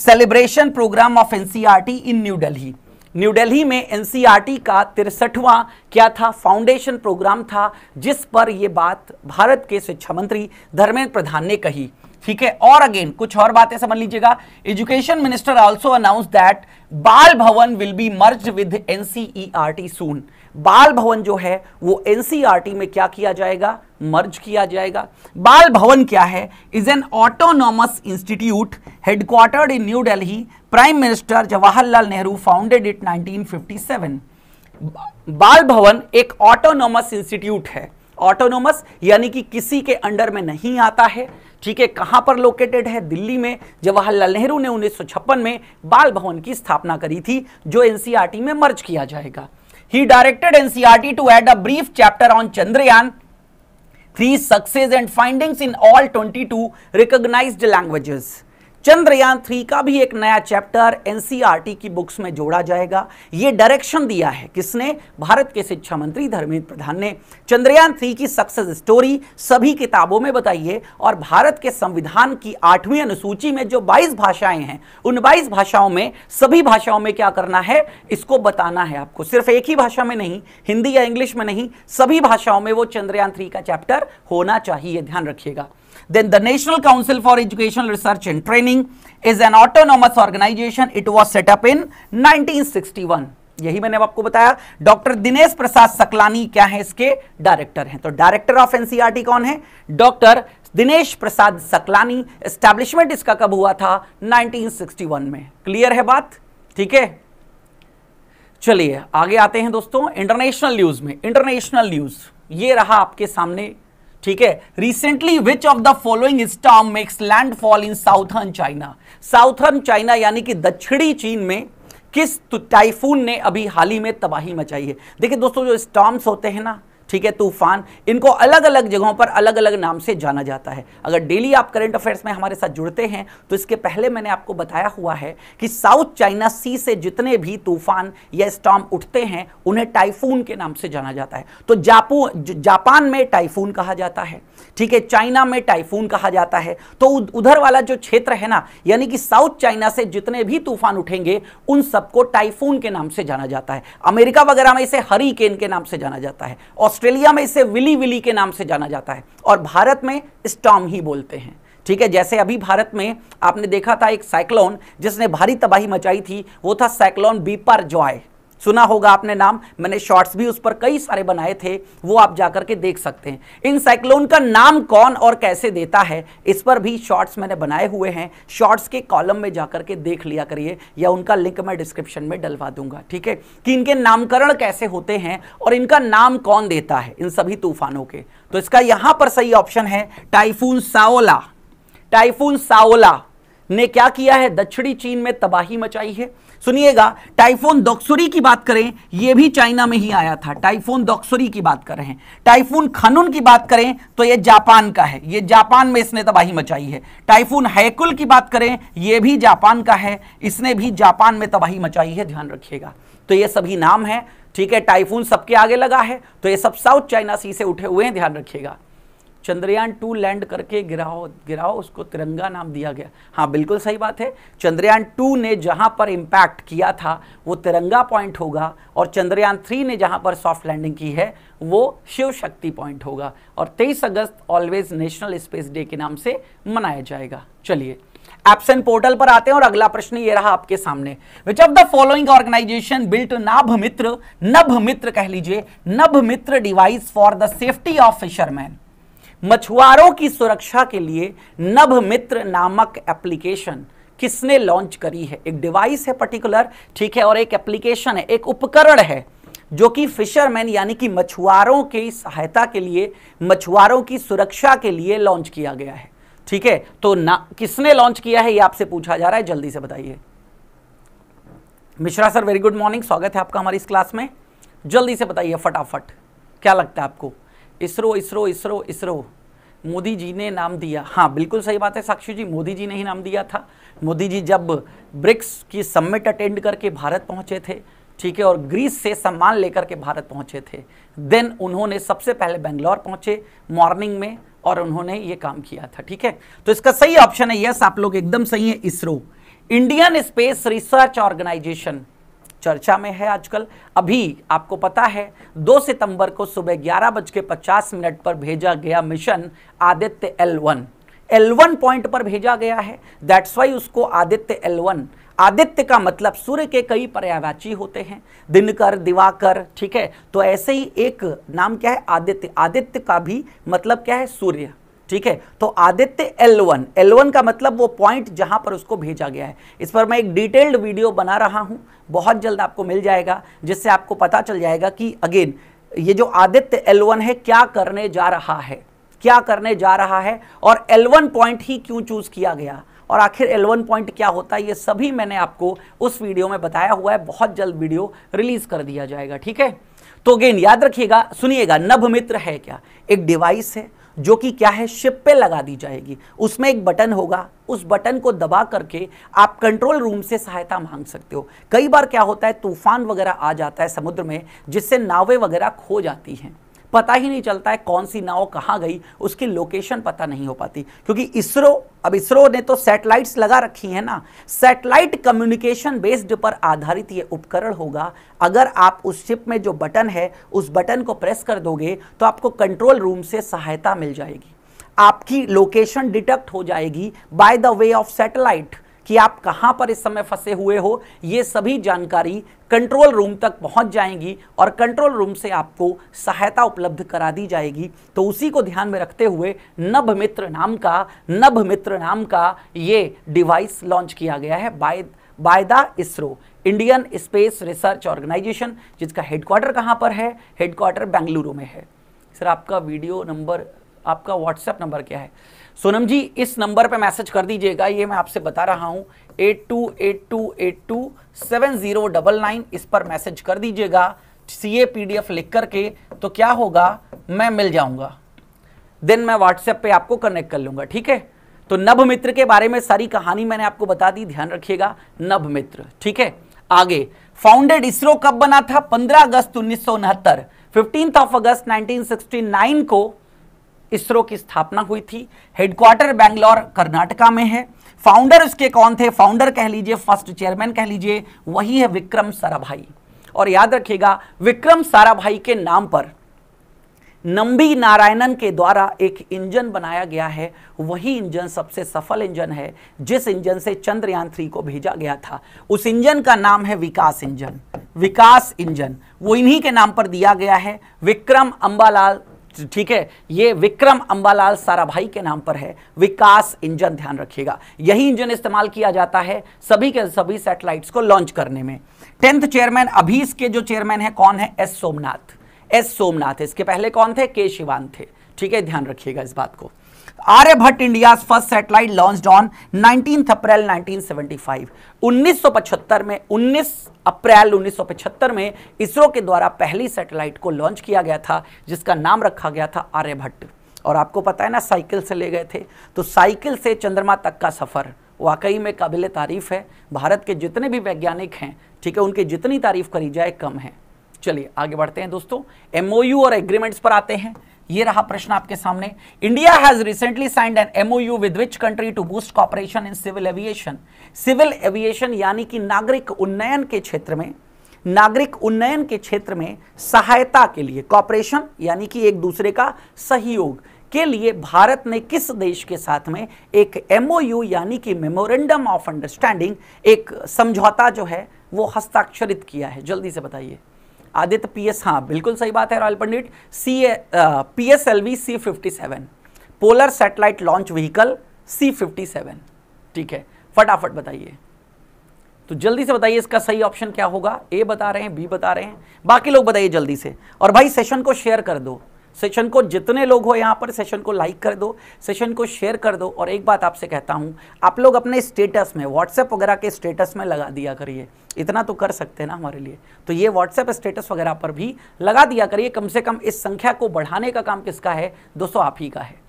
celebration program of NCERT in New Delhi New Delhi में एनसीईआरटी का तिरसठवा क्या था फाउंडेशन प्रोग्राम था जिस पर यह बात भारत के शिक्षा मंत्री धर्मेंद्र प्रधान ने कही ठीक है और अगेन कुछ और बातें समझ लीजिएगा education minister also announce that Bal Bhavan will be merge with NCERT soon Bal Bhavan जो है वो एनसीईआरटी e में क्या किया जाएगा मर्ज किया जाएगा बाल भवन क्या है is an autonomous institute headquartered in New Delhi prime minister Jawaharlal Nehru founded it 1957 Bal भवन एक ऑटोनॉमस इंस्टीट्यूट है ऑटोनोमस यानी कि किसी के अंडर में नहीं आता है ठीक है कहां पर लोकेटेड है दिल्ली में जवाहरलाल नेहरू ने उन्नीस में बाल भवन की स्थापना करी थी जो एनसीआरटी e में मर्ज किया जाएगा he directed NCERT to add a brief chapter on Chandrayaan three and and in all twenty 22 recognise languages Chandrayaan three का भी एक नया चैप्टर एनसीईआरटी e की बुक्स में जोड़ा जाएगा ये डायरेक्शन दिया है किसने भारत के शिक्षा मंत्री धर्मेंद्र प्रधान ने चंद्रयान थ्री की सक्सेस स्टोरी सभी किताबों में बताइए और भारत के संविधान की आठवीं अनुसूची में जो 22 भाषाएं हैं उन 22 भाषाओं में सभी भाषाओं में क्या करना है इसको बताना है आपको सिर्फ एक ही भाषा में नहीं हिंदी या इंग्लिश में नहीं सभी भाषाओं में वो चंद्रयान थ्री का चैप्टर होना चाहिए ध्यान रखिएगा Then the National Council for Educational Research and Training is an autonomous organization. It was set up in 1961. यही मैंने आपको बताया डॉक्टर दिनेश प्रसाद सकलानी क्या है इसके डायरेक्टर हैं तो डायरेक्टर ऑफ एनसीआरटी कौन है डॉक्टर दिनेश प्रसाद सकलानी एस्टैब्लिशमेंट इसका कब हुआ था 1961 में क्लियर है बात ठीक है चलिए आगे आते हैं दोस्तों इंटरनेशनल न्यूज में इंटरनेशनल न्यूज ये रहा आपके सामने ठीक है recently which of the following storm makes landfall in southern China southern China यानी कि दक्षिणी चीन में किस टाइफून ने अभी हाल ही में तबाही मचाई है देखिए दोस्तों जो स्टॉम्स होते हैं ना ठीक है तूफान इनको अलग अलग जगहों पर अलग अलग नाम से जाना जाता है अगर डेली आप करंट अफेयर्स में हमारे साथ जुड़ते हैं तो इसके पहले मैंने आपको बताया हुआ है कि साउथ चाइना सी से जितने भी तूफान या स्टॉम उठते हैं उन्हें टाइफून के नाम से जाना जाता है तो जापू जापान में टाइफून कहा जाता है ठीक है चाइना में टाइफून कहा जाता है तो उधर वाला जो क्षेत्र है ना यानी कि साउथ चाइना से जितने भी तूफान उठेंगे उन सबको टाइफून के नाम से जाना जाता है अमेरिका वगैरह में इसे हरी के नाम से जाना जाता है ऑस्ट्रेलिया ऑस्ट्रेलिया में इसे विली विली के नाम से जाना जाता है और भारत में स्टॉम ही बोलते हैं ठीक है जैसे अभी भारत में आपने देखा था एक साइक्लोन जिसने भारी तबाही मचाई थी वो था साइक्लोन बीपर जॉय सुना होगा आपने नाम मैंने शॉर्ट्स भी उस पर कई सारे बनाए थे वो आप जाकर के देख सकते हैं इन साइक्लोन का नाम कौन और कैसे देता है इस पर भी शॉर्ट्स मैंने बनाए हुए हैं शॉर्ट्स के कॉलम में जाकर के देख लिया करिए या उनका लिंक मैं डिस्क्रिप्शन में डलवा दूंगा ठीक है कि इनके नामकरण कैसे होते हैं और इनका नाम कौन देता है इन सभी तूफानों के तो इसका यहां पर सही ऑप्शन है टाइफून साओला टाइफून साओला ने क्या किया है दक्षिणी चीन में तबाही मचाई है सुनिएगा टाइफोन दोक्सुरी की बात करें यह भी चाइना में ही आया था टाइफोन दोक्सुरी की बात कर रहे हैं टाइफून खनुन की बात करें तो यह जापान का है यह जापान में इसने तबाही मचाई है टाइफून हैकुल की बात करें यह भी जापान का है इसने भी जापान में तबाही मचाई है ध्यान रखिएगा तो ये सभी नाम है ठीक है टाइफून सबके आगे लगा है तो ये सब साउथ चाइना सी से उठे हुए हैं ध्यान रखिएगा चंद्रयान टू लैंड करके गिराओ गिराओ उसको तिरंगा नाम दिया गया हाँ बिल्कुल सही बात है चंद्रयान टू ने जहाँ पर इम्पैक्ट किया था वो तिरंगा पॉइंट होगा और चंद्रयान थ्री ने जहाँ पर सॉफ्ट लैंडिंग की है वो शिव शक्ति पॉइंट होगा और 23 अगस्त ऑलवेज नेशनल स्पेस डे के नाम से मनाया जाएगा चलिए एप्सन पोर्टल पर आते हैं और अगला प्रश्न ये रहा आपके सामने which of the following organisation built Nabh Mitra Nabh Mitra कह लीजिए Nabh Mitra device for the safety of fisherman मछुआरों की सुरक्षा के लिए नभ मित्र नामक एप्लीकेशन किसने लॉन्च करी है एक डिवाइस है पर्टिकुलर ठीक है और एक एप्लीकेशन है एक उपकरण है जो कि फिशरमैन यानी कि मछुआरों की सहायता के लिए मछुआरों की सुरक्षा के लिए लॉन्च किया गया है ठीक है तो ना किसने लॉन्च किया है ये आपसे पूछा जा रहा है जल्दी से बताइए Mishra sir very good morning स्वागत है आपका हमारी इस क्लास में जल्दी से बताइए फटाफट क्या लगता है आपको इसरो इसरो इसरो इसरो मोदी जी ने नाम दिया हाँ बिल्कुल सही बात है साक्षी जी मोदी जी ने ही नाम दिया था मोदी जी जब ब्रिक्स की सम्मिट अटेंड करके भारत पहुंचे थे ठीक है और ग्रीस से सम्मान लेकर के भारत पहुंचे थे देन उन्होंने सबसे पहले बेंगलोर पहुंचे मॉर्निंग में और उन्होंने ये काम किया था ठीक है तो इसका सही ऑप्शन है यस आप लोग एकदम सही है ISRO Indian space research organisation चर्चा में है आजकल अभी आपको पता है 2 सितंबर को सुबह ग्यारह बज के पचास मिनट पर भेजा गया mission Aditya L one L one point पर भेजा गया है दैट्स वाई उसको आदित्य एल वन आदित्य का मतलब सूर्य के कई पर्यावाची होते हैं दिनकर दिवाकर ठीक है तो ऐसे ही एक नाम क्या है आदित्य आदित्य का भी मतलब क्या है सूर्य ठीक है तो आदित्य L1 L1 का मतलब वो पॉइंट जहां पर उसको भेजा गया है इस पर मैं एक डिटेल्ड वीडियो बना रहा हूं बहुत जल्द आपको मिल जाएगा जिससे आपको पता चल जाएगा कि अगेन ये जो आदित्य L1 है क्या करने जा रहा है क्या करने जा रहा है और L1 पॉइंट ही क्यों चूज किया गया और आखिर L1 पॉइंट क्या होता है ये सभी मैंने आपको उस वीडियो में बताया हुआ है बहुत जल्द वीडियो रिलीज कर दिया जाएगा ठीक है तो अगेन याद रखिएगा सुनिएगा नभ मित्र है क्या एक डिवाइस है जो कि क्या है शिप पे लगा दी जाएगी उसमें एक बटन होगा उस बटन को दबा करके आप कंट्रोल रूम से सहायता मांग सकते हो कई बार क्या होता है तूफान वगैरह आ जाता है समुद्र में जिससे नावें वगैरह खो जाती हैं पता ही नहीं चलता है कौन सी नाव कहाँ गई उसकी लोकेशन पता नहीं हो पाती क्योंकि इसरो अब इसरो ने तो सैटेलाइट्स लगा रखी है ना सैटेलाइट कम्युनिकेशन बेस्ड पर आधारित ये उपकरण होगा अगर आप उस शिप में जो बटन है उस बटन को प्रेस कर दोगे तो आपको कंट्रोल रूम से सहायता मिल जाएगी आपकी लोकेशन डिटेक्ट हो जाएगी by the way of satellite कि आप कहां पर इस समय फंसे हुए हो ये सभी जानकारी कंट्रोल रूम तक पहुंच जाएंगी और कंट्रोल रूम से आपको सहायता उपलब्ध करा दी जाएगी तो उसी को ध्यान में रखते हुए नभ मित्र नाम का नभ मित्र नाम का ये डिवाइस लॉन्च किया गया है by by the ISRO Indian space research organisation जिसका हेडक्वार्टर कहाँ पर है हेडक्वार्टर बेंगलुरु में है सर आपका वीडियो नंबर आपका व्हाट्सएप नंबर क्या है सोनम जी इस नंबर पे मैसेज कर दीजिएगा ये मैं आपसे बता रहा हूँ eight two eight two eight two seven zero double nine इस पर मैसेज कर दीजिएगा C A P D F लिख करके तो क्या होगा मैं मिल जाऊँगा देन मैं व्हाट्सएप पे आपको कनेक्ट कर लूँगा ठीक है तो नभ मित्र के बारे में सारी कहानी मैंने आपको बता दी ध्यान रखिएगा नभ मित्र ठीक है आगे फाउंडेड इसरो कब बना था 15 अगस्त उन्नीस सौ उनहत्तर फिफ्टींथ ऑफ अगस्त 1969 को इसरो की स्थापना हुई थी हेडक्वार्टर बेंगलोर कर्नाटका में है फाउंडर इसके कौन थे फाउंडर कह लीजिए फर्स्ट चेयरमैन कह लीजिए वही है विक्रम साराभाई और याद रखिएगा विक्रम साराभाई के नाम पर नंबी नारायणन के द्वारा एक इंजन बनाया गया है वही इंजन सबसे सफल इंजन है जिस इंजन से चंद्रयान थ्री को भेजा गया था उस इंजन का नाम है विकास इंजन विकास इंजन वो इन्हीं के नाम पर दिया गया है विक्रम अंबालाल ठीक है ये विक्रम अंबालाल साराभाई के नाम पर है विकास इंजन ध्यान रखिएगा यही इंजन इस्तेमाल किया जाता है सभी के सभी सैटेलाइट्स को लॉन्च करने में टेंथ चेयरमैन अभी इसके जो चेयरमैन है कौन है एस सोमनाथ एस सोमनाथ इसके पहले कौन थे के शिवान थे ठीक है ध्यान रखिएगा इस बात को Aryabhata India first satellite launch on 19 April 1975 1975 में 19 अप्रैल 1975 में इसरो के द्वारा पहली सैटेलाइट को लॉन्च किया गया था जिसका नाम रखा गया था आर्यभट्ट और आपको पता है ना साइकिल से ले गए थे तो साइकिल से चंद्रमा तक का सफ़र वाकई में काबिल तारीफ़ है भारत के जितने भी वैज्ञानिक हैं ठीक है उनकी जितनी तारीफ़ करी जाए कम है चलिए आगे बढ़ते हैं दोस्तों एमओयू और एग्रीमेंट्स पर आते हैं ये रहा प्रश्न आपके सामने India has recently signed an MOU with which country to boost cooperation in civil aviation civil aviation यानी कि नागरिक उन्नयन के क्षेत्र में नागरिक उन्नयन के क्षेत्र में सहायता के लिए कॉपरेशन यानी कि एक दूसरे का सहयोग के लिए भारत ने किस देश के साथ में एक एमओयू यानी कि मेमोरेंडम ऑफ अंडरस्टैंडिंग एक समझौता जो है वो हस्ताक्षरित किया है जल्दी से बताइए आदित्य पीएस हाँ बिल्कुल सही बात है royal Pandit C P S L V C fifty seven polar satellite launch vehicle C fifty seven ठीक है फटाफट बताइए तो जल्दी से बताइए इसका सही ऑप्शन क्या होगा ए बता रहे हैं बी बता रहे हैं बाकी लोग बताइए जल्दी से और भाई सेशन को शेयर कर दो सेशन को जितने लोग हो यहाँ पर सेशन को लाइक कर दो सेशन को शेयर कर दो और एक बात आपसे कहता हूँ आप लोग अपने स्टेटस में व्हाट्सएप वगैरह के स्टेटस में लगा दिया करिए इतना तो कर सकते हैं ना हमारे लिए तो ये व्हाट्सएप स्टेटस वगैरह पर भी लगा दिया करिए कम से कम इस संख्या को बढ़ाने का काम किसका है दोस्तों आप ही का है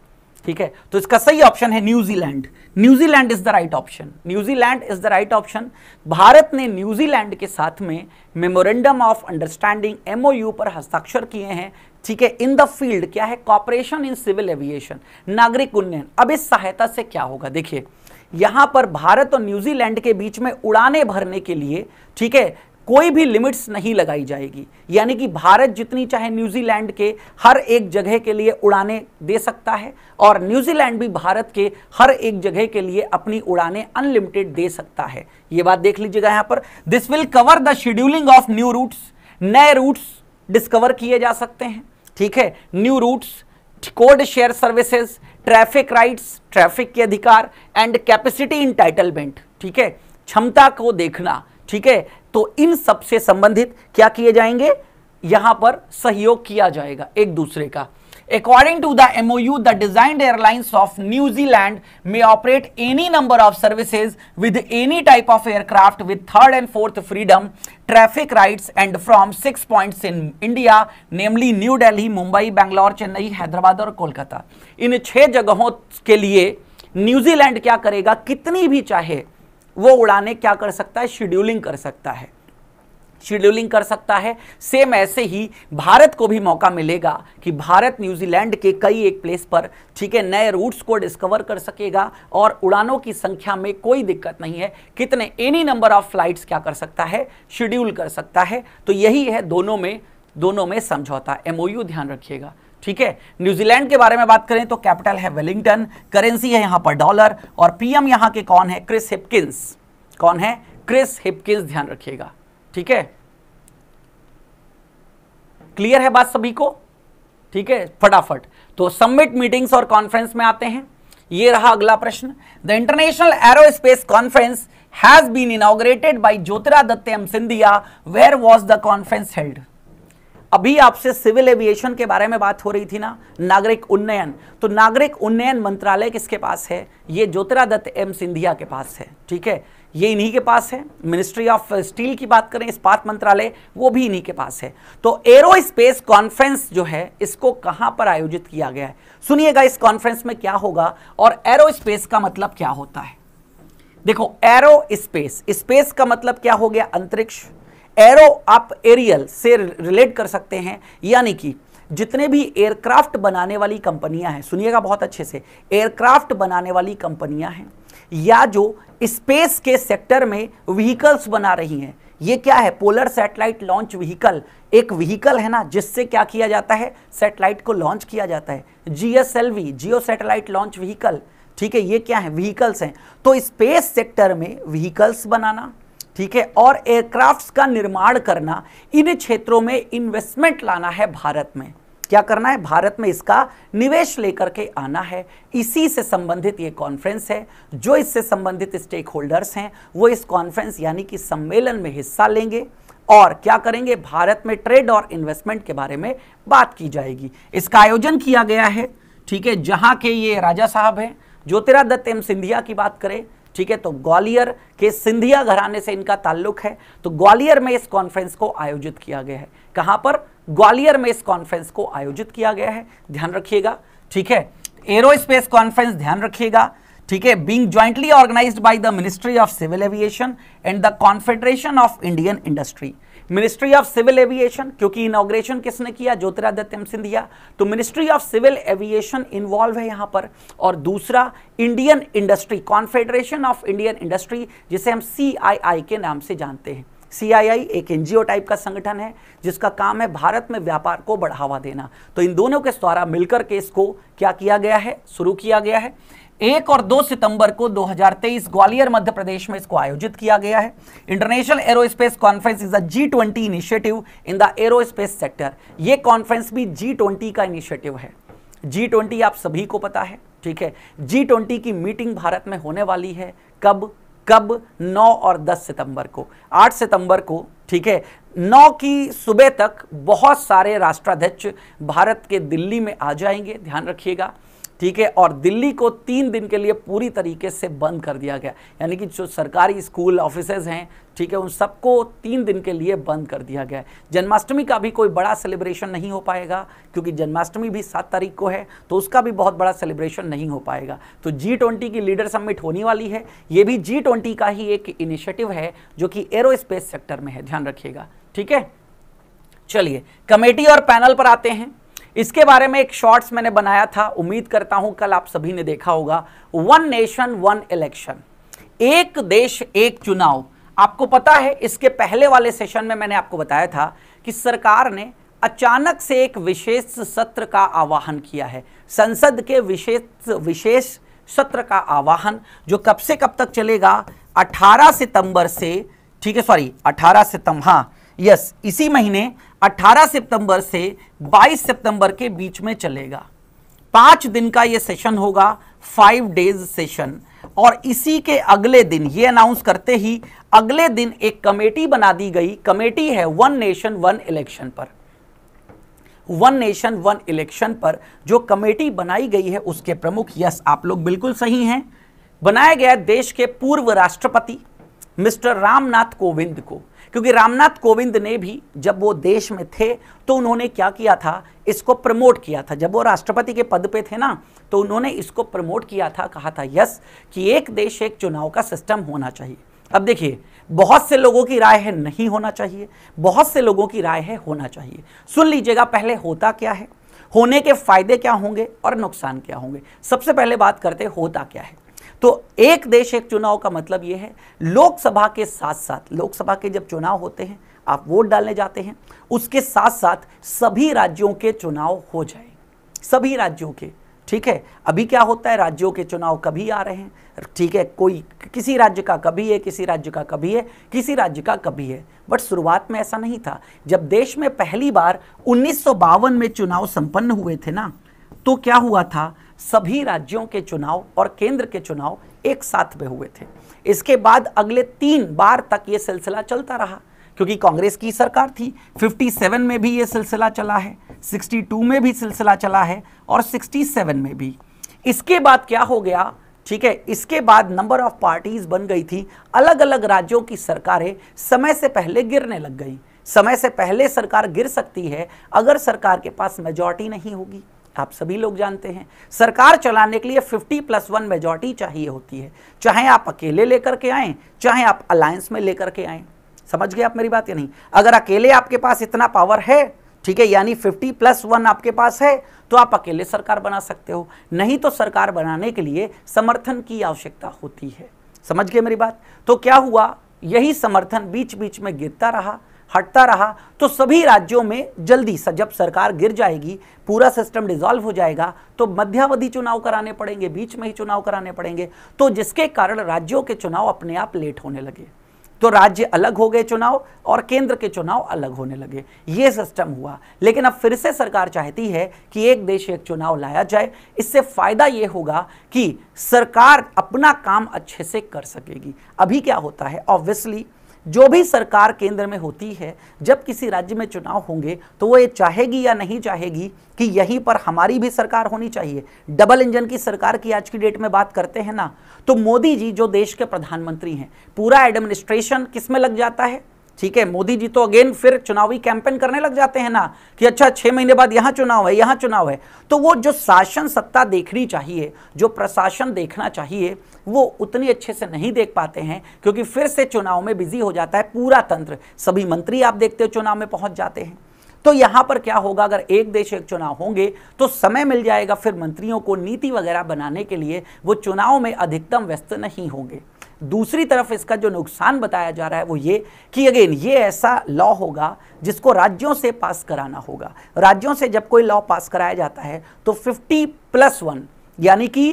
ठीक है तो इसका सही ऑप्शन है New Zealand New Zealand is the right option New Zealand is the right option भारत ने न्यूजीलैंड के साथ में मेमोरेंडम ऑफ अंडरस्टैंडिंग एमओयू पर हस्ताक्षर किए हैं ठीक है इन द फील्ड क्या है कॉपरेशन इन सिविल एविएशन नागरिक उन्नयन अब इस सहायता से क्या होगा देखिए यहां पर भारत और न्यूजीलैंड के बीच में उड़ाने भरने के लिए ठीक है कोई भी लिमिट्स नहीं लगाई जाएगी यानी कि भारत जितनी चाहे न्यूजीलैंड के हर एक जगह के लिए उड़ाने दे सकता है और न्यूजीलैंड भी भारत के हर एक जगह के लिए अपनी उड़ाने अनलिमिटेड दे सकता है ये बात देख लीजिएगा यहां पर this will cover the scheduling of new routes नए रूट्स डिस्कवर किए जा सकते हैं ठीक है new routes code share services traffic rights traffic के अधिकार एंड कैपेसिटी टाइटलमेंट ठीक है क्षमता को देखना ठीक है तो इन सबसे संबंधित क्या किए जाएंगे यहां पर सहयोग किया जाएगा एक दूसरे का According to the MOU, the designed airlines of New Zealand may operate any number of services with any type of aircraft with third and fourth freedom, traffic rights and from six points in India, namely New Delhi, Mumbai, Bangalore, Chennai, Hyderabad और कोलकाता इन छह जगहों के लिए New Zealand क्या करेगा कितनी भी चाहे वो उड़ाने क्या कर सकता है शेड्यूलिंग कर सकता है शेड्यूलिंग कर सकता है सेम ऐसे ही भारत को भी मौका मिलेगा कि भारत न्यूजीलैंड के कई एक प्लेस पर ठीक है नए रूट्स को डिस्कवर कर सकेगा और उड़ानों की संख्या में कोई दिक्कत नहीं है कितने एनी नंबर ऑफ फ्लाइट्स क्या कर सकता है शेड्यूल कर सकता है तो यही है दोनों में दोनों में समझौता एमओयू ध्यान रखिएगा ठीक है न्यूजीलैंड के बारे में बात करें तो कैपिटल है वेलिंगटन करेंसी है यहां पर डॉलर और पीएम यहां के कौन है क्रिस हिपकिंस कौन है क्रिस हिपकिंस ध्यान रखिएगा ठीक है क्लियर है बात सभी को ठीक है फटाफट तो सबमिट मीटिंग्स और कॉन्फ्रेंस में आते हैं ये रहा अगला प्रश्न the international aerospace conference has been inaugurated by Jyotiraditya M Scindia where was the conference held अभी आपसे सिविल एविएशन के बारे में बात हो रही थी ना नागरिक उन्नयन तो नागरिक उन्नयन मंत्रालय किसके पास है ये ज्योतिरादित्य एम सिंधिया के पास है ठीक है ये इन्हीं के पास है मिनिस्ट्री ऑफ स्टील की बात करें इस्पात मंत्रालय वो भी इन्हीं के पास है तो एरो स्पेस कॉन्फ्रेंस जो है इसको कहां पर आयोजित किया गया है सुनिएगा इस कॉन्फ्रेंस में क्या होगा और एरो स्पेस का मतलब क्या होता है देखो एरो स्पेस स्पेस का मतलब क्या हो गया अंतरिक्ष एरो आप एरियल से रिलेट कर सकते हैं यानी कि जितने भी एयरक्राफ्ट बनाने वाली कंपनियां हैं सुनिएगा बहुत अच्छे से एयरक्राफ्ट बनाने वाली कंपनियां हैं या जो स्पेस के सेक्टर में व्हीकल्स बना रही हैं ये क्या है पोलर सैटेलाइट लॉन्च व्हीकल एक व्हीकल है ना जिससे क्या किया जाता है सैटेलाइट को लॉन्च किया जाता है GSLV geo satellite launch vehicle ठीक है ये क्या है व्हीकल्स हैं तो स्पेस सेक्टर में व्हीकल्स बनाना ठीक है और एयरक्राफ्ट्स का निर्माण करना इन क्षेत्रों में इन्वेस्टमेंट लाना है भारत में क्या करना है भारत में इसका निवेश लेकर के आना है इसी से संबंधित ये कॉन्फ्रेंस है जो इससे संबंधित स्टेक होल्डर्स हैं वो इस कॉन्फ्रेंस यानी कि सम्मेलन में हिस्सा लेंगे और क्या करेंगे भारत में ट्रेड और इन्वेस्टमेंट के बारे में बात की जाएगी इसका आयोजन किया गया है ठीक है जहां के ये राजा साहब हैं ज्योतिरादत्त एम सिंधिया की बात करें ठीक है तो ग्वालियर के सिंधिया घराने से इनका ताल्लुक है तो ग्वालियर में इस कॉन्फ्रेंस को आयोजित किया गया है कहां पर ग्वालियर में इस कॉन्फ्रेंस को आयोजित किया गया है ध्यान रखिएगा ठीक है एरोस्पेस कॉन्फ्रेंस ध्यान रखिएगा ठीक है being jointly organise by the ministry of civil aviation and the confederation of Indian industry ministry of civil aviation क्योंकि इनोग्रेशन किसने किया ज्योतिरादित्य सिंधिया तो ministry of civil aviation involve है यहां पर और दूसरा Indian industry confederation of Indian industry जिसे हम सी के नाम से जानते हैं सीआईआई एक एनजीओ टाइप का संगठन है जिसका काम है भारत में व्यापार को बढ़ावा देना तो इन दोनों के द्वारा मिलकर के इसको क्या किया गया है शुरू किया गया है एक और दो सितंबर को 2023 ग्वालियर मध्य प्रदेश में इसको आयोजित किया गया है international aerospace conference is a G twenty initiative in the aerospace sector यह कॉन्फ्रेंस भी जी ट्वेंटी का इनिशिएटिव है जी ट्वेंटी आप सभी को पता है ठीक है जी ट्वेंटी की मीटिंग भारत में होने वाली है कब कब 9 और 10 सितंबर को 8 सितंबर को ठीक है 9 की सुबह तक बहुत सारे राष्ट्राध्यक्ष भारत के दिल्ली में आ जाएंगे ध्यान रखिएगा ठीक है और दिल्ली को तीन दिन के लिए पूरी तरीके से बंद कर दिया गया यानी कि जो सरकारी स्कूल ऑफिस हैं ठीक है उन सबको तीन दिन के लिए बंद कर दिया गया है जन्माष्टमी का भी कोई बड़ा सेलिब्रेशन नहीं हो पाएगा क्योंकि जन्माष्टमी भी सात तारीख को है तो उसका भी बहुत बड़ा सेलिब्रेशन नहीं हो पाएगा तो जी ट्वेंटी की लीडर समिट होने वाली है ये भी जी ट्वेंटी का ही एक इनिशिएटिव है जो कि एरोस्पेस सेक्टर में है ध्यान रखिएगा ठीक है चलिए कमेटी और पैनल पर आते हैं इसके बारे में एक शॉर्ट्स मैंने बनाया था उम्मीद करता हूं कल आप सभी ने देखा होगा वन नेशन वन इलेक्शन एक देश एक चुनाव आपको पता है इसके पहले वाले सेशन में मैंने आपको बताया था कि सरकार ने अचानक से एक विशेष सत्र का आवाहन किया है संसद के विशेष विशेष सत्र का आवाहन जो कब से कब तक चलेगा 18 सितंबर से ठीक है सॉरी 18 सितंबर हाँ यस इसी महीने 18 सितंबर से 22 सितंबर के बीच में चलेगा पांच दिन का ये सेशन होगा फाइव डेज सेशन और इसी के अगले दिन ये अनाउंस करते ही अगले दिन एक कमेटी बना दी गई कमेटी है वन नेशन वन इलेक्शन पर वन नेशन वन इलेक्शन पर जो कमेटी बनाई गई है उसके प्रमुख यस आप लोग बिल्कुल सही हैं बनाया गया देश के पूर्व राष्ट्रपति मिस्टर रामनाथ कोविंद को क्योंकि रामनाथ कोविंद ने भी जब वो देश में थे तो उन्होंने क्या किया था इसको प्रमोट किया था जब वो राष्ट्रपति के पद पे थे ना तो उन्होंने इसको प्रमोट किया था कहा था यस कि एक देश एक चुनाव का सिस्टम होना चाहिए अब देखिए बहुत से लोगों की राय है नहीं होना चाहिए बहुत से लोगों की राय है होना चाहिए सुन लीजिएगा पहले होता क्या है होने के फायदे क्या होंगे और नुकसान क्या होंगे सबसे पहले बात करते होता क्या है तो एक देश एक चुनाव का मतलब यह है लोकसभा के साथ साथ लोकसभा के जब चुनाव होते हैं आप वोट डालने जाते हैं उसके साथ साथ सभी राज्यों के चुनाव हो जाए सभी राज्यों के ठीक है अभी क्या होता है राज्यों के चुनाव कभी आ रहे हैं ठीक है कोई किसी राज्य का कभी है किसी राज्य का कभी है किसी राज्य का कभी है बट शुरुआत में ऐसा नहीं था जब देश में पहली बार उन्नीस में चुनाव संपन्न हुए थे ना तो क्या हुआ था सभी राज्यों के चुनाव और केंद्र के चुनाव एक साथ में हुए थे इसके बाद अगले तीन बार तक ये सिलसिला चलता रहा क्योंकि कांग्रेस की सरकार थी 57 में भी ये सिलसिला चला है 62 में भी सिलसिला चला है और 67 में भी इसके बाद क्या हो गया ठीक है इसके बाद नंबर ऑफ पार्टीज बन गई थी अलग अलग राज्यों की सरकारें समय से पहले गिरने लग गई समय से पहले सरकार गिर सकती है अगर सरकार के पास मेजॉरिटी नहीं होगी आप सभी लोग जानते हैं सरकार चलाने के लिए 50 प्लस वन मेजोरिटी चाहिए होती है चाहे आप अकेले लेकर के आए चाहे आप अलायंस में लेकर के आए समझ गए आप मेरी बात या नहीं अगर अकेले आपके पास इतना पावर है ठीक है यानी 50 प्लस वन आपके पास है तो आप अकेले सरकार बना सकते हो नहीं तो सरकार बनाने के लिए समर्थन की आवश्यकता होती है समझ गए मेरी बात तो क्या हुआ यही समर्थन बीच बीच में गिरता रहा हटता रहा तो सभी राज्यों में जल्दी जब सरकार गिर जाएगी पूरा सिस्टम डिजॉल्व हो जाएगा तो मध्यावधि चुनाव कराने पड़ेंगे बीच में ही चुनाव कराने पड़ेंगे तो जिसके कारण राज्यों के चुनाव अपने आप लेट होने लगे तो राज्य अलग हो गए चुनाव और केंद्र के चुनाव अलग होने लगे ये सिस्टम हुआ लेकिन अब फिर से सरकार चाहती है कि एक देश एक चुनाव लाया जाए इससे फायदा ये होगा कि सरकार अपना काम अच्छे से कर सकेगी अभी क्या होता है ऑब्वियसली जो भी सरकार केंद्र में होती है जब किसी राज्य में चुनाव होंगे तो वो ये चाहेगी या नहीं चाहेगी कि यहीं पर हमारी भी सरकार होनी चाहिए डबल इंजन की सरकार की आज की डेट में बात करते हैं ना तो मोदी जी जो देश के प्रधानमंत्री हैं पूरा एडमिनिस्ट्रेशन किस में लग जाता है ठीक है मोदी जी तो अगेन फिर चुनावी कैंपेन करने लग जाते हैं ना कि अच्छा छह महीने बाद यहां चुनाव है यहां चुनाव है तो वो जो शासन सत्ता देखनी चाहिए जो प्रशासन देखना चाहिए वो उतनी अच्छे से नहीं देख पाते हैं क्योंकि फिर से चुनाव में बिजी हो जाता है पूरा तंत्र सभी मंत्री आप देखते हो चुनाव में पहुंच जाते हैं तो यहां पर क्या होगा अगर एक देश एक चुनाव होंगे तो समय मिल जाएगा फिर मंत्रियों को नीति वगैरह बनाने के लिए वो चुनाव में अधिकतम व्यस्त नहीं होंगे दूसरी तरफ इसका जो नुकसान बताया जा रहा है वो ये कि अगेन ये ऐसा लॉ होगा जिसको राज्यों से पास कराना होगा राज्यों से जब कोई लॉ पास कराया जाता है तो 50 प्लस वन यानी कि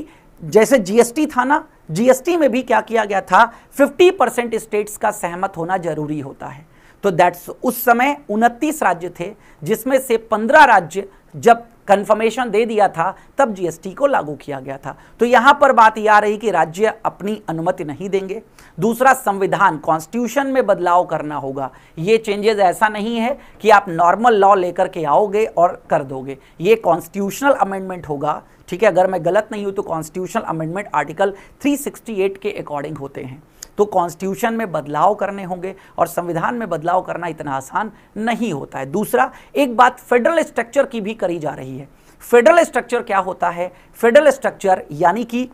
जैसे जीएसटी था ना जीएसटी में भी क्या किया गया था 50 परसेंट स्टेट्स का सहमत होना जरूरी होता है तो दैट्स उस समय उनतीस राज्य थे जिसमें से पंद्रह राज्य जब कंफर्मेशन दे दिया था तब जीएसटी को लागू किया गया था तो यहां पर बात यह आ रही कि राज्य अपनी अनुमति नहीं देंगे दूसरा संविधान कॉन्स्टिट्यूशन में बदलाव करना होगा ये चेंजेस ऐसा नहीं है कि आप नॉर्मल लॉ लेकर के आओगे और कर दोगे ये कॉन्स्टिट्यूशनल अमेंडमेंट होगा ठीक है अगर मैं गलत नहीं हूं तो कॉन्स्टिट्यूशनल अमेंडमेंट आर्टिकल 368 के अकॉर्डिंग होते हैं तो कॉन्स्टिट्यूशन में बदलाव करने होंगे और संविधान में बदलाव करना इतना आसान नहीं होता है दूसरा एक बात फेडरल स्ट्रक्चर की भी करी जा रही है फेडरल स्ट्रक्चर क्या होता है फेडरल स्ट्रक्चर यानी कि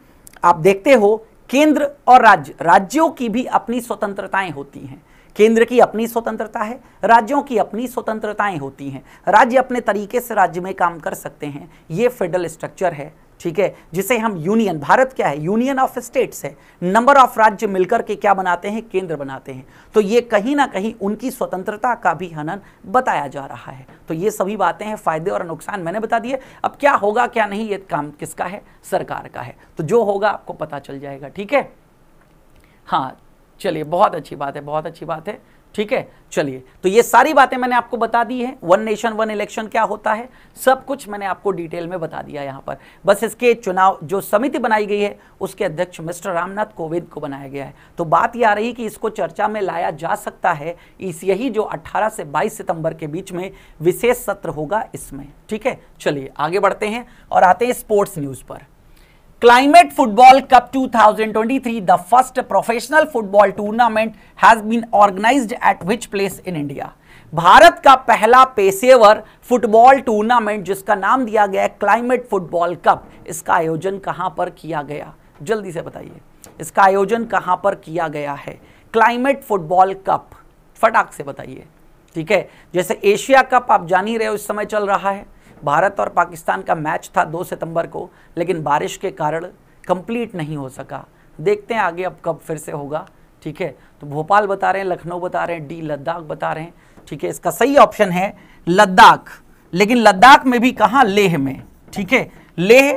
आप देखते हो केंद्र और राज्य राज्यों की भी अपनी स्वतंत्रताएं होती हैं केंद्र की अपनी स्वतंत्रता है राज्यों की अपनी स्वतंत्रताएं होती हैं राज्य अपने तरीके से राज्य में काम कर सकते हैं ये फेडरल स्ट्रक्चर है ठीक है जिसे हम यूनियन भारत क्या है यूनियन ऑफ स्टेट्स है नंबर ऑफ राज्य मिलकर के क्या बनाते हैं केंद्र बनाते हैं तो ये कहीं ना कहीं उनकी स्वतंत्रता का भी हनन बताया जा रहा है तो ये सभी बातें हैं फायदे और नुकसान मैंने बता दिए अब क्या होगा क्या नहीं ये काम किसका है सरकार का है तो जो होगा आपको पता चल जाएगा ठीक है हाँ चलिए बहुत अच्छी बात है बहुत अच्छी बात है ठीक है चलिए तो ये सारी बातें मैंने आपको बता दी है वन नेशन वन इलेक्शन क्या होता है सब कुछ मैंने आपको डिटेल में बता दिया यहाँ पर बस इसके चुनाव जो समिति बनाई गई है उसके अध्यक्ष मिस्टर रामनाथ कोविंद को बनाया गया है तो बात यह आ रही कि इसको चर्चा में लाया जा सकता है इस यही जो 18 से 22 सितंबर के बीच में विशेष सत्र होगा इसमें ठीक है चलिए आगे बढ़ते हैं और आते हैं स्पोर्ट्स न्यूज़ पर climate football cup 2023, the first professional football tournament has been organized at which place in India भारत का पहला पेशेवर फुटबॉल टूर्नामेंट जिसका नाम दिया गया है क्लाइमेट फुटबॉल कप इसका आयोजन कहां पर किया गया जल्दी से बताइए इसका आयोजन कहां पर किया गया है क्लाइमेट फुटबॉल कप फटाक से बताइए ठीक है जैसे एशिया कप आप जान ही रहे हो इस समय चल रहा है भारत और पाकिस्तान का मैच था 2 सितंबर को लेकिन बारिश के कारण कंप्लीट नहीं हो सका देखते हैं आगे अब कब फिर से होगा ठीक है तो भोपाल बता रहे हैं लखनऊ बता रहे हैं डी लद्दाख बता रहे हैं ठीक है इसका सही ऑप्शन है लद्दाख लेकिन लद्दाख में भी कहाँ लेह में ठीक है लेह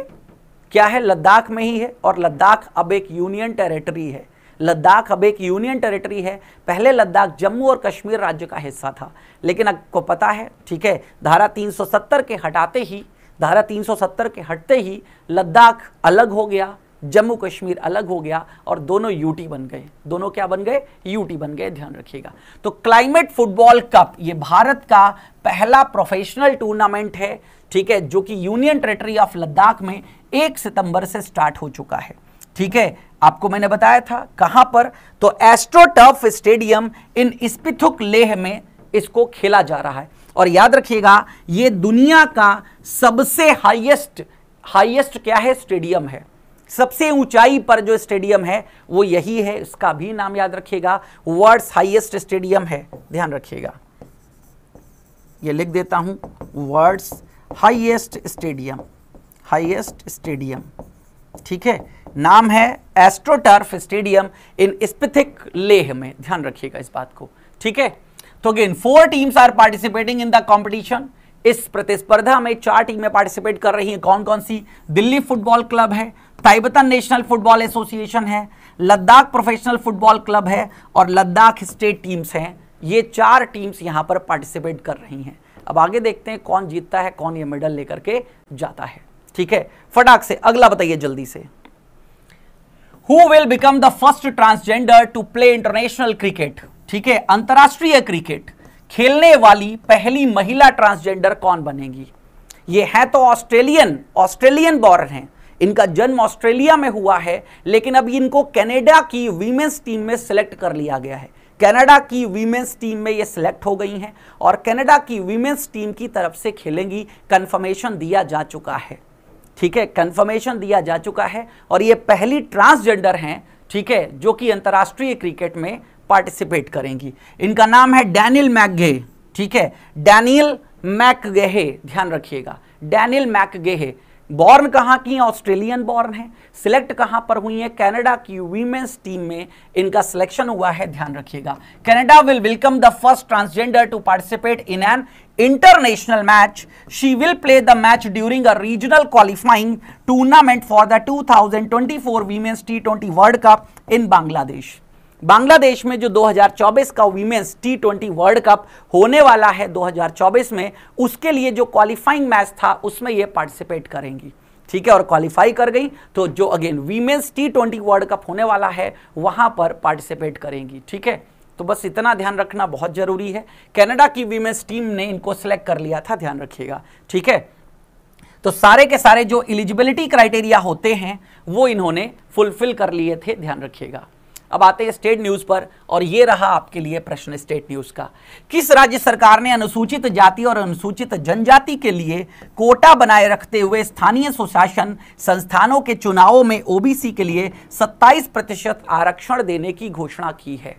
क्या है लद्दाख में ही है और लद्दाख अब एक यूनियन टेरिटरी है लद्दाख अब एक यूनियन टेरिटरी है पहले लद्दाख जम्मू और कश्मीर राज्य का हिस्सा था लेकिन आपको पता है ठीक है धारा 370 के हटाते ही धारा 370 के हटते ही लद्दाख अलग हो गया जम्मू कश्मीर अलग हो गया और दोनों यूटी बन गए दोनों क्या बन गए यूटी बन गए ध्यान रखिएगा तो क्लाइमेट फुटबॉल कप ये भारत का पहला प्रोफेशनल टूर्नामेंट है ठीक है जो कि यूनियन टेरिटरी ऑफ लद्दाख में एक सितंबर से स्टार्ट हो चुका है ठीक है आपको मैंने बताया था कहां पर तो astroturf stadium in Spituk Leh में इसको खेला जा रहा है और याद रखिएगा ये दुनिया का सबसे हाईएस्ट हाईएस्ट क्या है स्टेडियम है सबसे ऊंचाई पर जो स्टेडियम है वो यही है इसका भी नाम याद रखिएगा वर्ल्ड हाईएस्ट स्टेडियम है ध्यान रखिएगा ये लिख देता हूं world highest stadium highest stadium ठीक है नाम है astroturf stadium in Spituk Leh में ध्यान रखिएगा इस बात को ठीक है तो again four teams are participating in the competition इस प्रतिस्पर्धा में चार टीमें पार्टिसिपेट कर रही हैं कौन कौन सी दिल्ली फुटबॉल क्लब है ताइबतन नेशनल फुटबॉल एसोसिएशन है लद्दाख प्रोफेशनल फुटबॉल क्लब है और लद्दाख स्टेट टीम्स हैं ये चार टीम्स यहां पर पार्टिसिपेट कर रही हैं अब आगे देखते हैं कौन जीतता है कौन ये मेडल लेकर के जाता है ठीक है फटाक से अगला बताइए जल्दी से who will become the first transgender to play international cricket ठीक है अंतर्राष्ट्रीय क्रिकेट खेलने वाली पहली महिला ट्रांसजेंडर कौन बनेगी ये है तो ऑस्ट्रेलियन ऑस्ट्रेलियन बॉर्न है इनका जन्म ऑस्ट्रेलिया में हुआ है लेकिन अब इनको कनाडा की वीमेंस टीम में सेलेक्ट कर लिया गया है कनाडा की वीमेंस टीम में ये सिलेक्ट हो गई हैं और कनाडा की वीमेंस टीम की तरफ से खेलेंगी कन्फर्मेशन दिया जा चुका है ठीक है कंफर्मेशन दिया जा चुका है और ये पहली ट्रांसजेंडर हैं ठीक है जो कि अंतर्राष्ट्रीय क्रिकेट में पार्टिसिपेट करेंगी इनका नाम है डैनियल मैकगे ठीक है डैनियल मैकगेहे ध्यान रखिएगा डैनियल मैकगेहे बॉर्न कहां की ऑस्ट्रेलियन बॉर्न है सिलेक्ट कहां पर हुई है कनाडा की वीमेंस टीम में इनका सिलेक्शन हुआ है ध्यान रखिएगा Canada will welcome the first transgender to participate in an international match she will play the match during a regional qualifying tournament for the two thousand twenty four women's T twenty world cup in Bangladesh Bangladesh में जो 2024 का women's T twenty world cup होने वाला है 2024 में उसके लिए जो क्वालिफाइंग मैच था उसमें ये पार्टिसिपेट करेंगी ठीक है और क्वालिफाई कर गई तो जो again women's T twenty world cup होने वाला है वहां पर पार्टिसिपेट करेंगी ठीक है तो बस इतना ध्यान रखना बहुत जरूरी है कैनेडा की वीमेंस टीम ने इनको सिलेक्ट कर लिया था ध्यान रखिएगा ठीक है तो सारे के सारे जो एलिजिबिलिटी क्राइटेरिया होते हैं वो इन्होंने फुलफिल कर लिए थे ध्यान रखिएगा अब आते हैं स्टेट न्यूज पर और ये रहा आपके लिए प्रश्न स्टेट न्यूज का किस राज्य सरकार ने अनुसूचित जाति और अनुसूचित जनजाति के लिए कोटा बनाए रखते हुए स्थानीय सुशासन संस्थानों के चुनावों में ओबीसी के लिए 27 प्रतिशत आरक्षण देने की घोषणा की है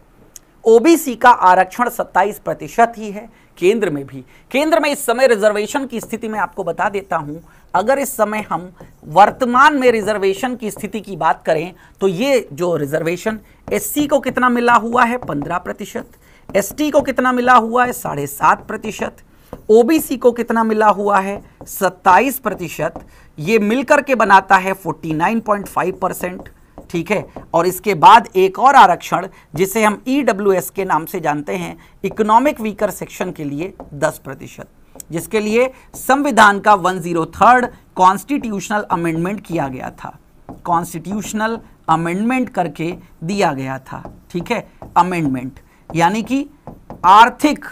ओबीसी का आरक्षण 27 प्रतिशत ही है केंद्र में भी केंद्र में इस समय रिजर्वेशन की स्थिति में आपको बता देता हूं अगर इस समय हम वर्तमान में रिजर्वेशन की स्थिति की बात करें तो ये जो रिजर्वेशन एससी को कितना मिला हुआ है पंद्रह प्रतिशत एस को कितना मिला हुआ है साढ़े सात प्रतिशत ओ को कितना मिला हुआ है सत्ताईस प्रतिशत ये मिलकर के बनाता है 49.5 परसेंट ठीक है और इसके बाद एक और आरक्षण जिसे हम ई e के नाम से जानते हैं इकोनॉमिक वीकर सेक्शन के लिए दस प्रतिशत जिसके लिए संविधान का one zero third constitutional amendment किया गया था कॉन्स्टिट्यूशनल अमेंडमेंट करके दिया गया था ठीक है अमेंडमेंट यानी कि आर्थिक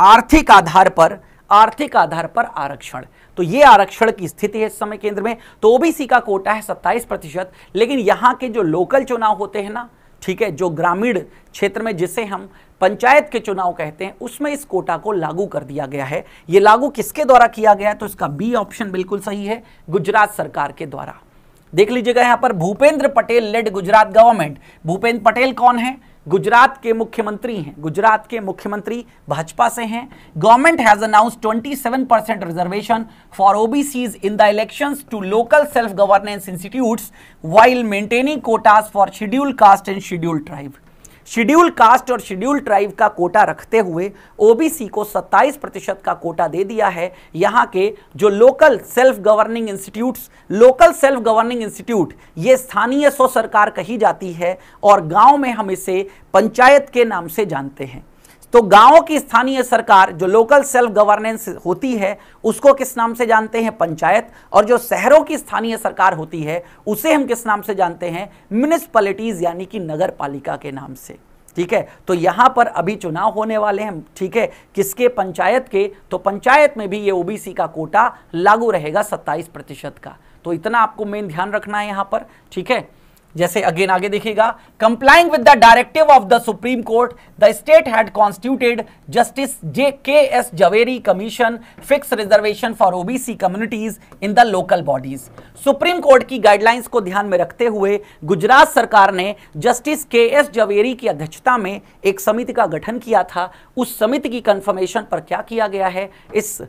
आर्थिक आधार पर आर्थिक आधार पर आरक्षण तो ये आरक्षण की स्थिति है इस समय केंद्र में तो ओबीसी का कोटा है 27 प्रतिशत लेकिन यहां के जो लोकल चुनाव होते हैं ना ठीक है जो ग्रामीण क्षेत्र में जिसे हम पंचायत के चुनाव कहते हैं उसमें इस कोटा को लागू कर दिया गया है यह लागू किसके द्वारा किया गया है तो इसका बी ऑप्शन बिल्कुल सही है गुजरात सरकार के द्वारा देख लीजिएगा यहां पर भूपेंद्र पटेल लेड गुजरात गवर्नमेंट भूपेंद्र पटेल कौन है गुजरात के मुख्यमंत्री हैं गुजरात के मुख्यमंत्री भाजपा से हैं government has announce 27 percent reservation for OBCs in the elections to local self governance institutes while maintaining quotas for schedule caste and schedule tribe schedule caste और शेड्यूल ट्राइब का कोटा रखते हुए ओबीसी को 27 प्रतिशत का कोटा दे दिया है यहाँ के जो local self governing institutes local self governing institute ये स्थानीय स्व सरकार कही जाती है और गांव में हम इसे पंचायत के नाम से जानते हैं तो गांवों की स्थानीय सरकार जो लोकल सेल्फ गवर्नेंस होती है उसको किस नाम से जानते हैं पंचायत और जो शहरों की स्थानीय सरकार होती है उसे हम किस नाम से जानते हैं म्यूनिसपैलिटीज यानी कि नगर पालिका के नाम से ठीक है तो यहां पर अभी चुनाव होने वाले हैं ठीक है किसके पंचायत के तो पंचायत में भी ये ओबीसी का कोटा लागू रहेगा सत्ताईस प्रतिशत का तो इतना आपको मेन ध्यान रखना है यहां पर ठीक है जैसे अगेन आगे देखिएगा complying with the directive of the supreme court the state had constituted justice J K S Javeri commission fix reservation for OBC communities in the local bodies supreme court की गाइडलाइंस को ध्यान में रखते हुए गुजरात सरकार ने जस्टिस के एस जवेरी की अध्यक्षता में एक समिति का गठन किया था उस समिति की कंफर्मेशन पर क्या किया गया है इस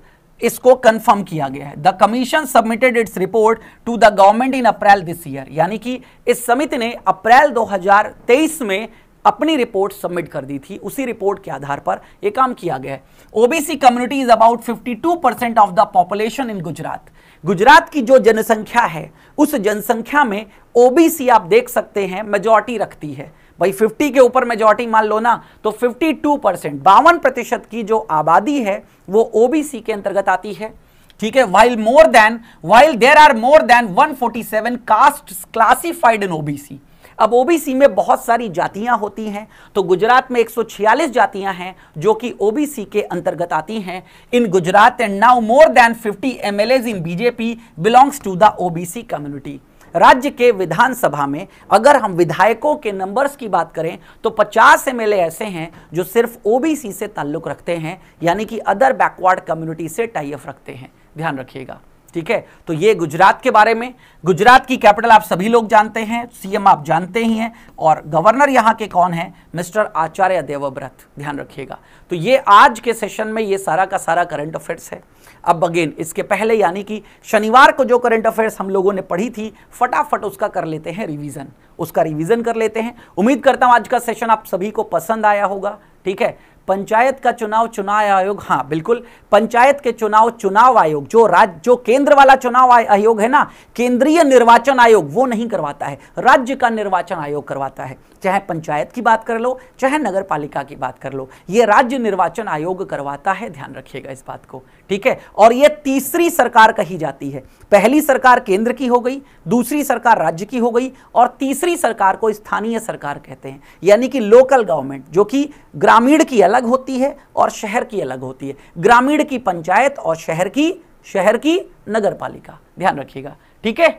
इसको कंफर्म किया गया है the commission submitted its report to the government in April this year यानी कि इस समिति ने अप्रैल 2023 में अपनी रिपोर्ट सबमिट कर दी थी उसी रिपोर्ट के आधार पर यह काम किया गया है OBC community is about 52 percent of the population in Gujarat Gujarat की जो जनसंख्या है उस जनसंख्या में ओबीसी आप देख सकते हैं मेजोरिटी रखती है भाई फिफ्टी के ऊपर मेजोरिटी मान लो ना तो फिफ्टी टू परसेंट बावन प्रतिशत की जो आबादी है वो ओबीसी के अंतर्गत आती है ठीक है while more than while there are more than seven caste classified in OBC अब ओबीसी में बहुत सारी जातियां होती हैं तो गुजरात में 146 जातियां हैं जो कि ओबीसी के अंतर्गत आती हैं in Gujarat and now more than 50 MLAs in BJP belongs to the OBC community राज्य के विधानसभा में अगर हम विधायकों के नंबर्स की बात करें तो 50 एम ऐसे हैं जो सिर्फ ओबीसी से ताल्लुक रखते हैं यानी कि अदर बैकवर्ड कम्युनिटी से टाइप रखते हैं ध्यान रखिएगा ठीक है तो ये गुजरात के बारे में गुजरात की कैपिटल आप सभी लोग जानते हैं सीएम आप जानते ही हैं और गवर्नर यहाँ के कौन है मिस्टर आचार्य देवव्रत ध्यान रखिएगा तो ये आज के सेशन में ये सारा का सारा करंट अफेयर्स है अब अगेन इसके पहले यानी कि शनिवार को जो करंट अफेयर्स हम लोगों ने पढ़ी थी फटाफट उसका कर लेते हैं रिवीजन उसका रिवीजन कर लेते हैं उम्मीद करता हूं आज का सेशन आप सभी को पसंद आया होगा ठीक है पंचायत का चुनाव चुनाव आयोग हाँ बिल्कुल पंचायत के चुनाव चुनाव आयोग जो राज्य जो केंद्र वाला चुनाव आयोग है ना केंद्रीय निर्वाचन आयोग वो नहीं करवाता है राज्य का निर्वाचन आयोग करवाता है चाहे पंचायत की बात कर लो चाहे नगर पालिका की बात कर लो ये राज्य निर्वाचन आयोग करवाता है ध्यान रखिएगा इस बात को ठीक है और ये तीसरी सरकार कही जाती है पहली सरकार केंद्र की हो गई दूसरी सरकार राज्य की हो गई और तीसरी सरकार को स्थानीय सरकार कहते हैं यानी कि लोकल गवर्नमेंट जो कि ग्रामीण की अलग अलग होती है और शहर की अलग होती है ग्रामीण की पंचायत और शहर की शहर की नगर पालिका ध्यान रखिएगा ठीक है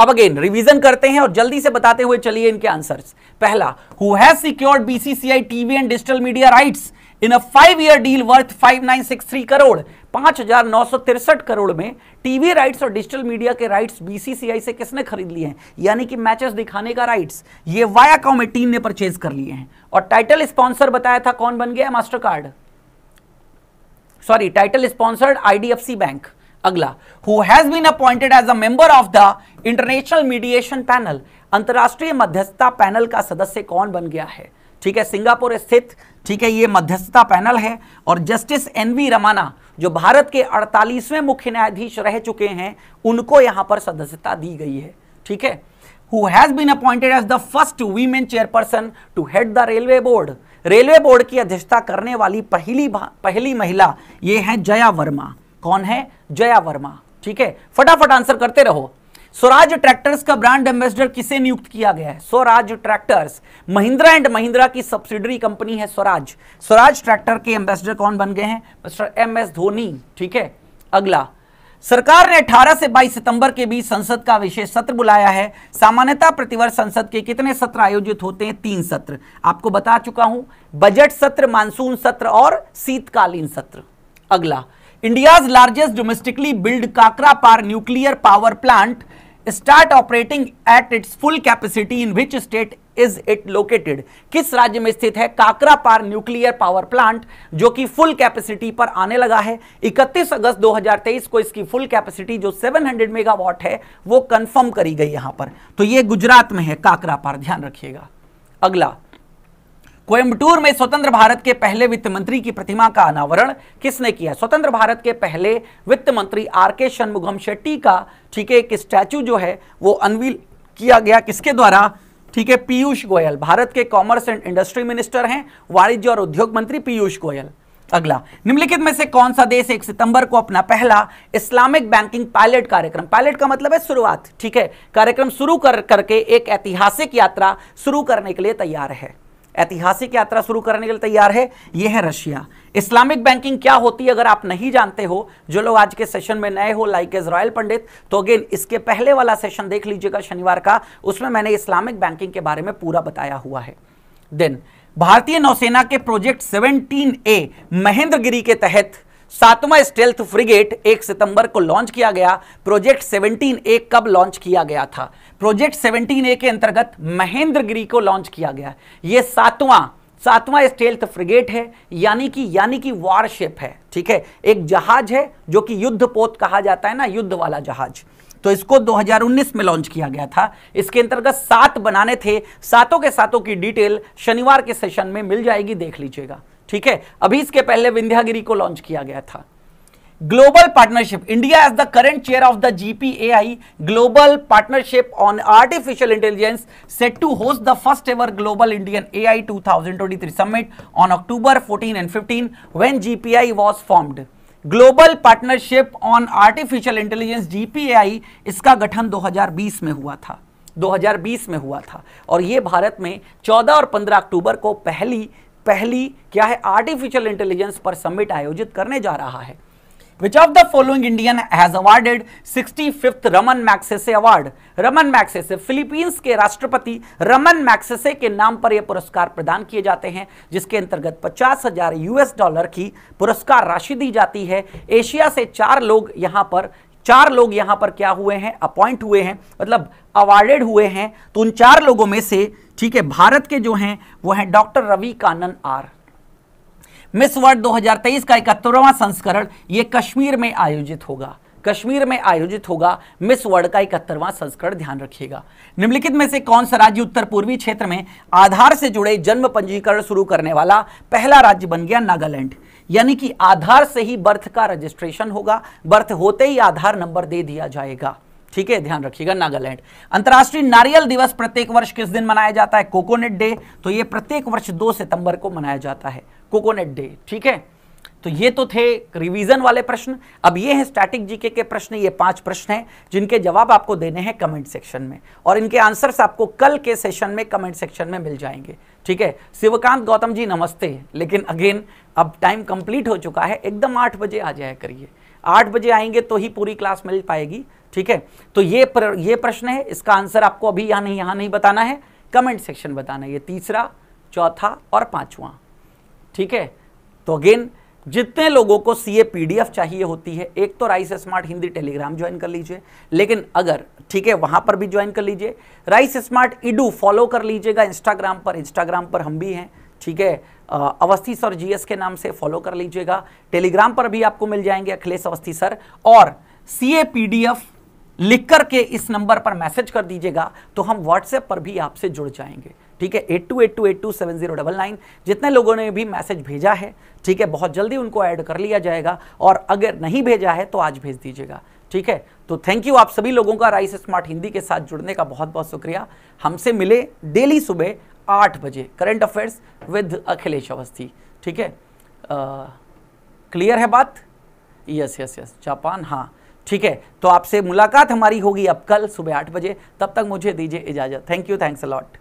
अब अगेन रिवीजन करते हैं और जल्दी से बताते हुए चलिए इनके आंसर्स पहला who has secured BCCI TV and digital media rights in a five year deal worth 5963 crore पांच हजार नौ सौ तिरसठ करोड़ में टीवी राइट्स और डिजिटल मीडिया के राइट्स बीसीसीआई से किसने खरीद लिए हैं यानी कि मैचेस दिखाने का राइट्स ये कॉम टीम ने परचेज कर लिए हैं और टाइटल स्पॉन्सर बताया था कौन बन गया Mastercard sorry title sponsored IDFC bank अगला who has been appointed as a member of the international mediation panel अंतर्राष्ट्रीय मध्यस्थता पैनल का सदस्य कौन बन गया है ठीक है सिंगापुर स्थित ठीक है ये मध्यस्थता पैनल है और जस्टिस एन वी रमाना जो भारत के 48वें मुख्य न्यायाधीश रह चुके हैं उनको यहां पर सदस्यता दी गई है ठीक है who has been appointed as the first women chairperson to head the railway board railway board की अध्यक्षता करने वाली पहली पहली महिला ये है जया वर्मा कौन है जया वर्मा ठीक है फटाफट आंसर करते रहो स्वराज ट्रैक्टर्स का ब्रांड एम्बेसडर किसे नियुक्त किया गया है स्वराज ट्रैक्टर्स महिंद्रा एंड महिंद्रा की सब्सिडरी कंपनी है स्वराज स्वराज ट्रैक्टर के एम्बेसडर कौन बन गए हैं मिस्टर एम एस धोनी ठीक है अगला सरकार ने 18 से 22 सितंबर के बीच संसद का विशेष सत्र बुलाया है सामान्यता प्रतिवर्ष संसद के कितने सत्र आयोजित होते हैं तीन सत्र आपको बता चुका हूं बजट सत्र मानसून सत्र और शीतकालीन सत्र अगला largest domestically build Kakrapar nuclear power plant start operating at its full capacity in which state is it located किस राज्य में स्थित है Kakrapar nuclear power plant जो कि फुल कैपेसिटी पर आने लगा है 31 अगस्त 2023 को इसकी फुल कैपेसिटी जो 700 मेगावाट है वो कंफर्म करी गई यहां पर तो ये गुजरात में है काकरापार ध्यान रखिएगा अगला कोयम्बटूर में स्वतंत्र भारत के पहले वित्त मंत्री की प्रतिमा का अनावरण किसने किया स्वतंत्र भारत के पहले वित्त मंत्री आर के शनमुगम शेट्टी का ठीक है एक स्टैचू जो है वो अनवील किया गया किसके द्वारा ठीक है पीयूष गोयल भारत के कॉमर्स एंड इंडस्ट्री मिनिस्टर हैं वाणिज्य और उद्योग मंत्री पीयूष गोयल अगला निम्नलिखित में से कौन सा देश एक सितंबर को अपना पहला इस्लामिक बैंकिंग पायलट कार्यक्रम पायलट का मतलब है शुरुआत ठीक है कार्यक्रम शुरू कर करके एक ऐतिहासिक यात्रा शुरू करने के लिए तैयार है ऐतिहासिक यात्रा शुरू करने के लिए तैयार है यह है रशिया इस्लामिक बैंकिंग क्या होती है अगर आप नहीं जानते हो जो लोग आज के सेशन में नए हो लाइक एज रॉयल पंडित तो अगेन इसके पहले वाला सेशन देख लीजिएगा शनिवार का उसमें मैंने इस्लामिक बैंकिंग के बारे में पूरा बताया हुआ है देन भारतीय नौसेना के प्रोजेक्ट सेवनटीन ए महेंद्रगिरी के तहत सातवां स्टेल्थ फ्रिगेट 1 सितंबर को लॉन्च किया गया प्रोजेक्ट 17 ए कब लॉन्च किया गया था प्रोजेक्ट 17 ए के अंतर्गत महेंद्र गिरी को लॉन्च किया गया ये सातवां सातवां स्टेल्थ फ्रिगेट है यानी कि यानी कि वॉरशिप है ठीक है एक जहाज है जो कि युद्ध पोत कहा जाता है ना युद्ध वाला जहाज तो इसको 2019 में लॉन्च किया गया था इसके अंतर्गत सात बनाने थे सातों के सातों की डिटेल शनिवार के सेशन में मिल जाएगी देख लीजिएगा ठीक है अभी इसके पहले विंध्यागिरी को लॉन्च किया गया था global partnership India as the current chair of the GPAI global partnership on artificial intelligence set to host the first ever global Indian A I two thousand twenty three summit on October fourteen and 15 when GPI was formed global partnership on artificial intelligence GPAI इसका गठन दो हजार बीस में हुआ था दो हजार बीस में हुआ था और ये भारत में चौदह और पंद्रह अक्टूबर को पहली पहली क्या है आर्टिफिशियल इंटेलिजेंस पर समिट आयोजित करने जा रहा है which of the following Indian has awarded 65th Ramon Magsaysay award Ramon Magsaysay Philippines के राष्ट्रपति रमन मैक्सेसे के नाम पर यह पुरस्कार प्रदान किए जाते हैं जिसके अंतर्गत पचास हजार यूएस डॉलर की पुरस्कार राशि दी जाती है एशिया से चार लोग यहां पर चार लोग यहां पर क्या हुए हैं अपॉइंट हुए हैं मतलब अवार्डेड हुए हैं तो उन चार लोगों में से ठीक है भारत के जो हैं वो हैं doctor Ravi Kannan R Miss World 2023 का इकहत्तरवां संस्करण ये कश्मीर में आयोजित होगा कश्मीर में आयोजित होगा मिस वर्ल्ड का इकहत्तरवां संस्करण ध्यान रखिएगा निम्नलिखित में से कौन सा राज्य उत्तर पूर्वी क्षेत्र में आधार से जुड़े जन्म पंजीकरण शुरू करने वाला पहला राज्य बन गया नागालैंड यानी कि आधार से ही बर्थ का रजिस्ट्रेशन होगा बर्थ होते ही आधार नंबर दे दिया जाएगा ठीक है ध्यान रखिएगा नागालैंड अंतर्राष्ट्रीय नारियल दिवस प्रत्येक वर्ष किस दिन मनाया जाता है कोकोनट डे तो यह प्रत्येक वर्ष 2 सितंबर को मनाया जाता है कोकोनट डे ठीक है तो ये तो थे रिवीजन वाले प्रश्न अब ये हैं स्टैटिक जीके के प्रश्न ये पांच प्रश्न हैं जिनके जवाब आपको देने हैं कमेंट सेक्शन में और इनके आंसर्स आपको कल के सेशन में कमेंट सेक्शन में मिल जाएंगे ठीक है शिवकांत गौतम जी नमस्ते लेकिन अगेन अब टाइम कंप्लीट हो चुका है एकदम आठ बजे आ जाया करिए आठ बजे आएंगे तो ही पूरी क्लास मिल पाएगी ठीक है तो ये प्र, ये प्रश्न है इसका आंसर आपको अभी यहाँ नहीं यहाँ नहीं बताना है कमेंट सेक्शन बताना है ये तीसरा चौथा और पाँचवा ठीक है तो अगेन जितने लोगों को सी ए पीडीएफ चाहिए होती है एक तो rice smart Hindi Telegram join कर लीजिए लेकिन अगर ठीक है वहां पर भी ज्वाइन कर लीजिए राइस स्मार्ट इडू फॉलो कर लीजिएगा इंस्टाग्राम पर इंस्टाग्राम पर हम भी हैं ठीक है अवस्थी सर जीएस के नाम से फॉलो कर लीजिएगा टेलीग्राम पर भी आपको मिल जाएंगे अखिलेश अवस्थी सर और C A P D F लिख करके इस नंबर पर मैसेज कर दीजिएगा तो हम व्हाट्सएप पर भी आपसे जुड़ जाएंगे ठीक है eight two eight two eight two seven zero double nine जितने लोगों ने भी मैसेज भेजा है ठीक है बहुत जल्दी उनको ऐड कर लिया जाएगा और अगर नहीं भेजा है तो आज भेज दीजिएगा ठीक है तो थैंक यू आप सभी लोगों का राइस स्मार्ट हिंदी के साथ जुड़ने का बहुत बहुत शुक्रिया हमसे मिले डेली सुबह आठ बजे current affairs with Akhilesh Awasthi ठीक है क्लियर है बात यस यस यस जापान हाँ ठीक है तो आपसे मुलाकात हमारी होगी अब कल सुबह आठ बजे तब तक मुझे दीजिए इजाज़त थैंक यू थैंक्स अलॉट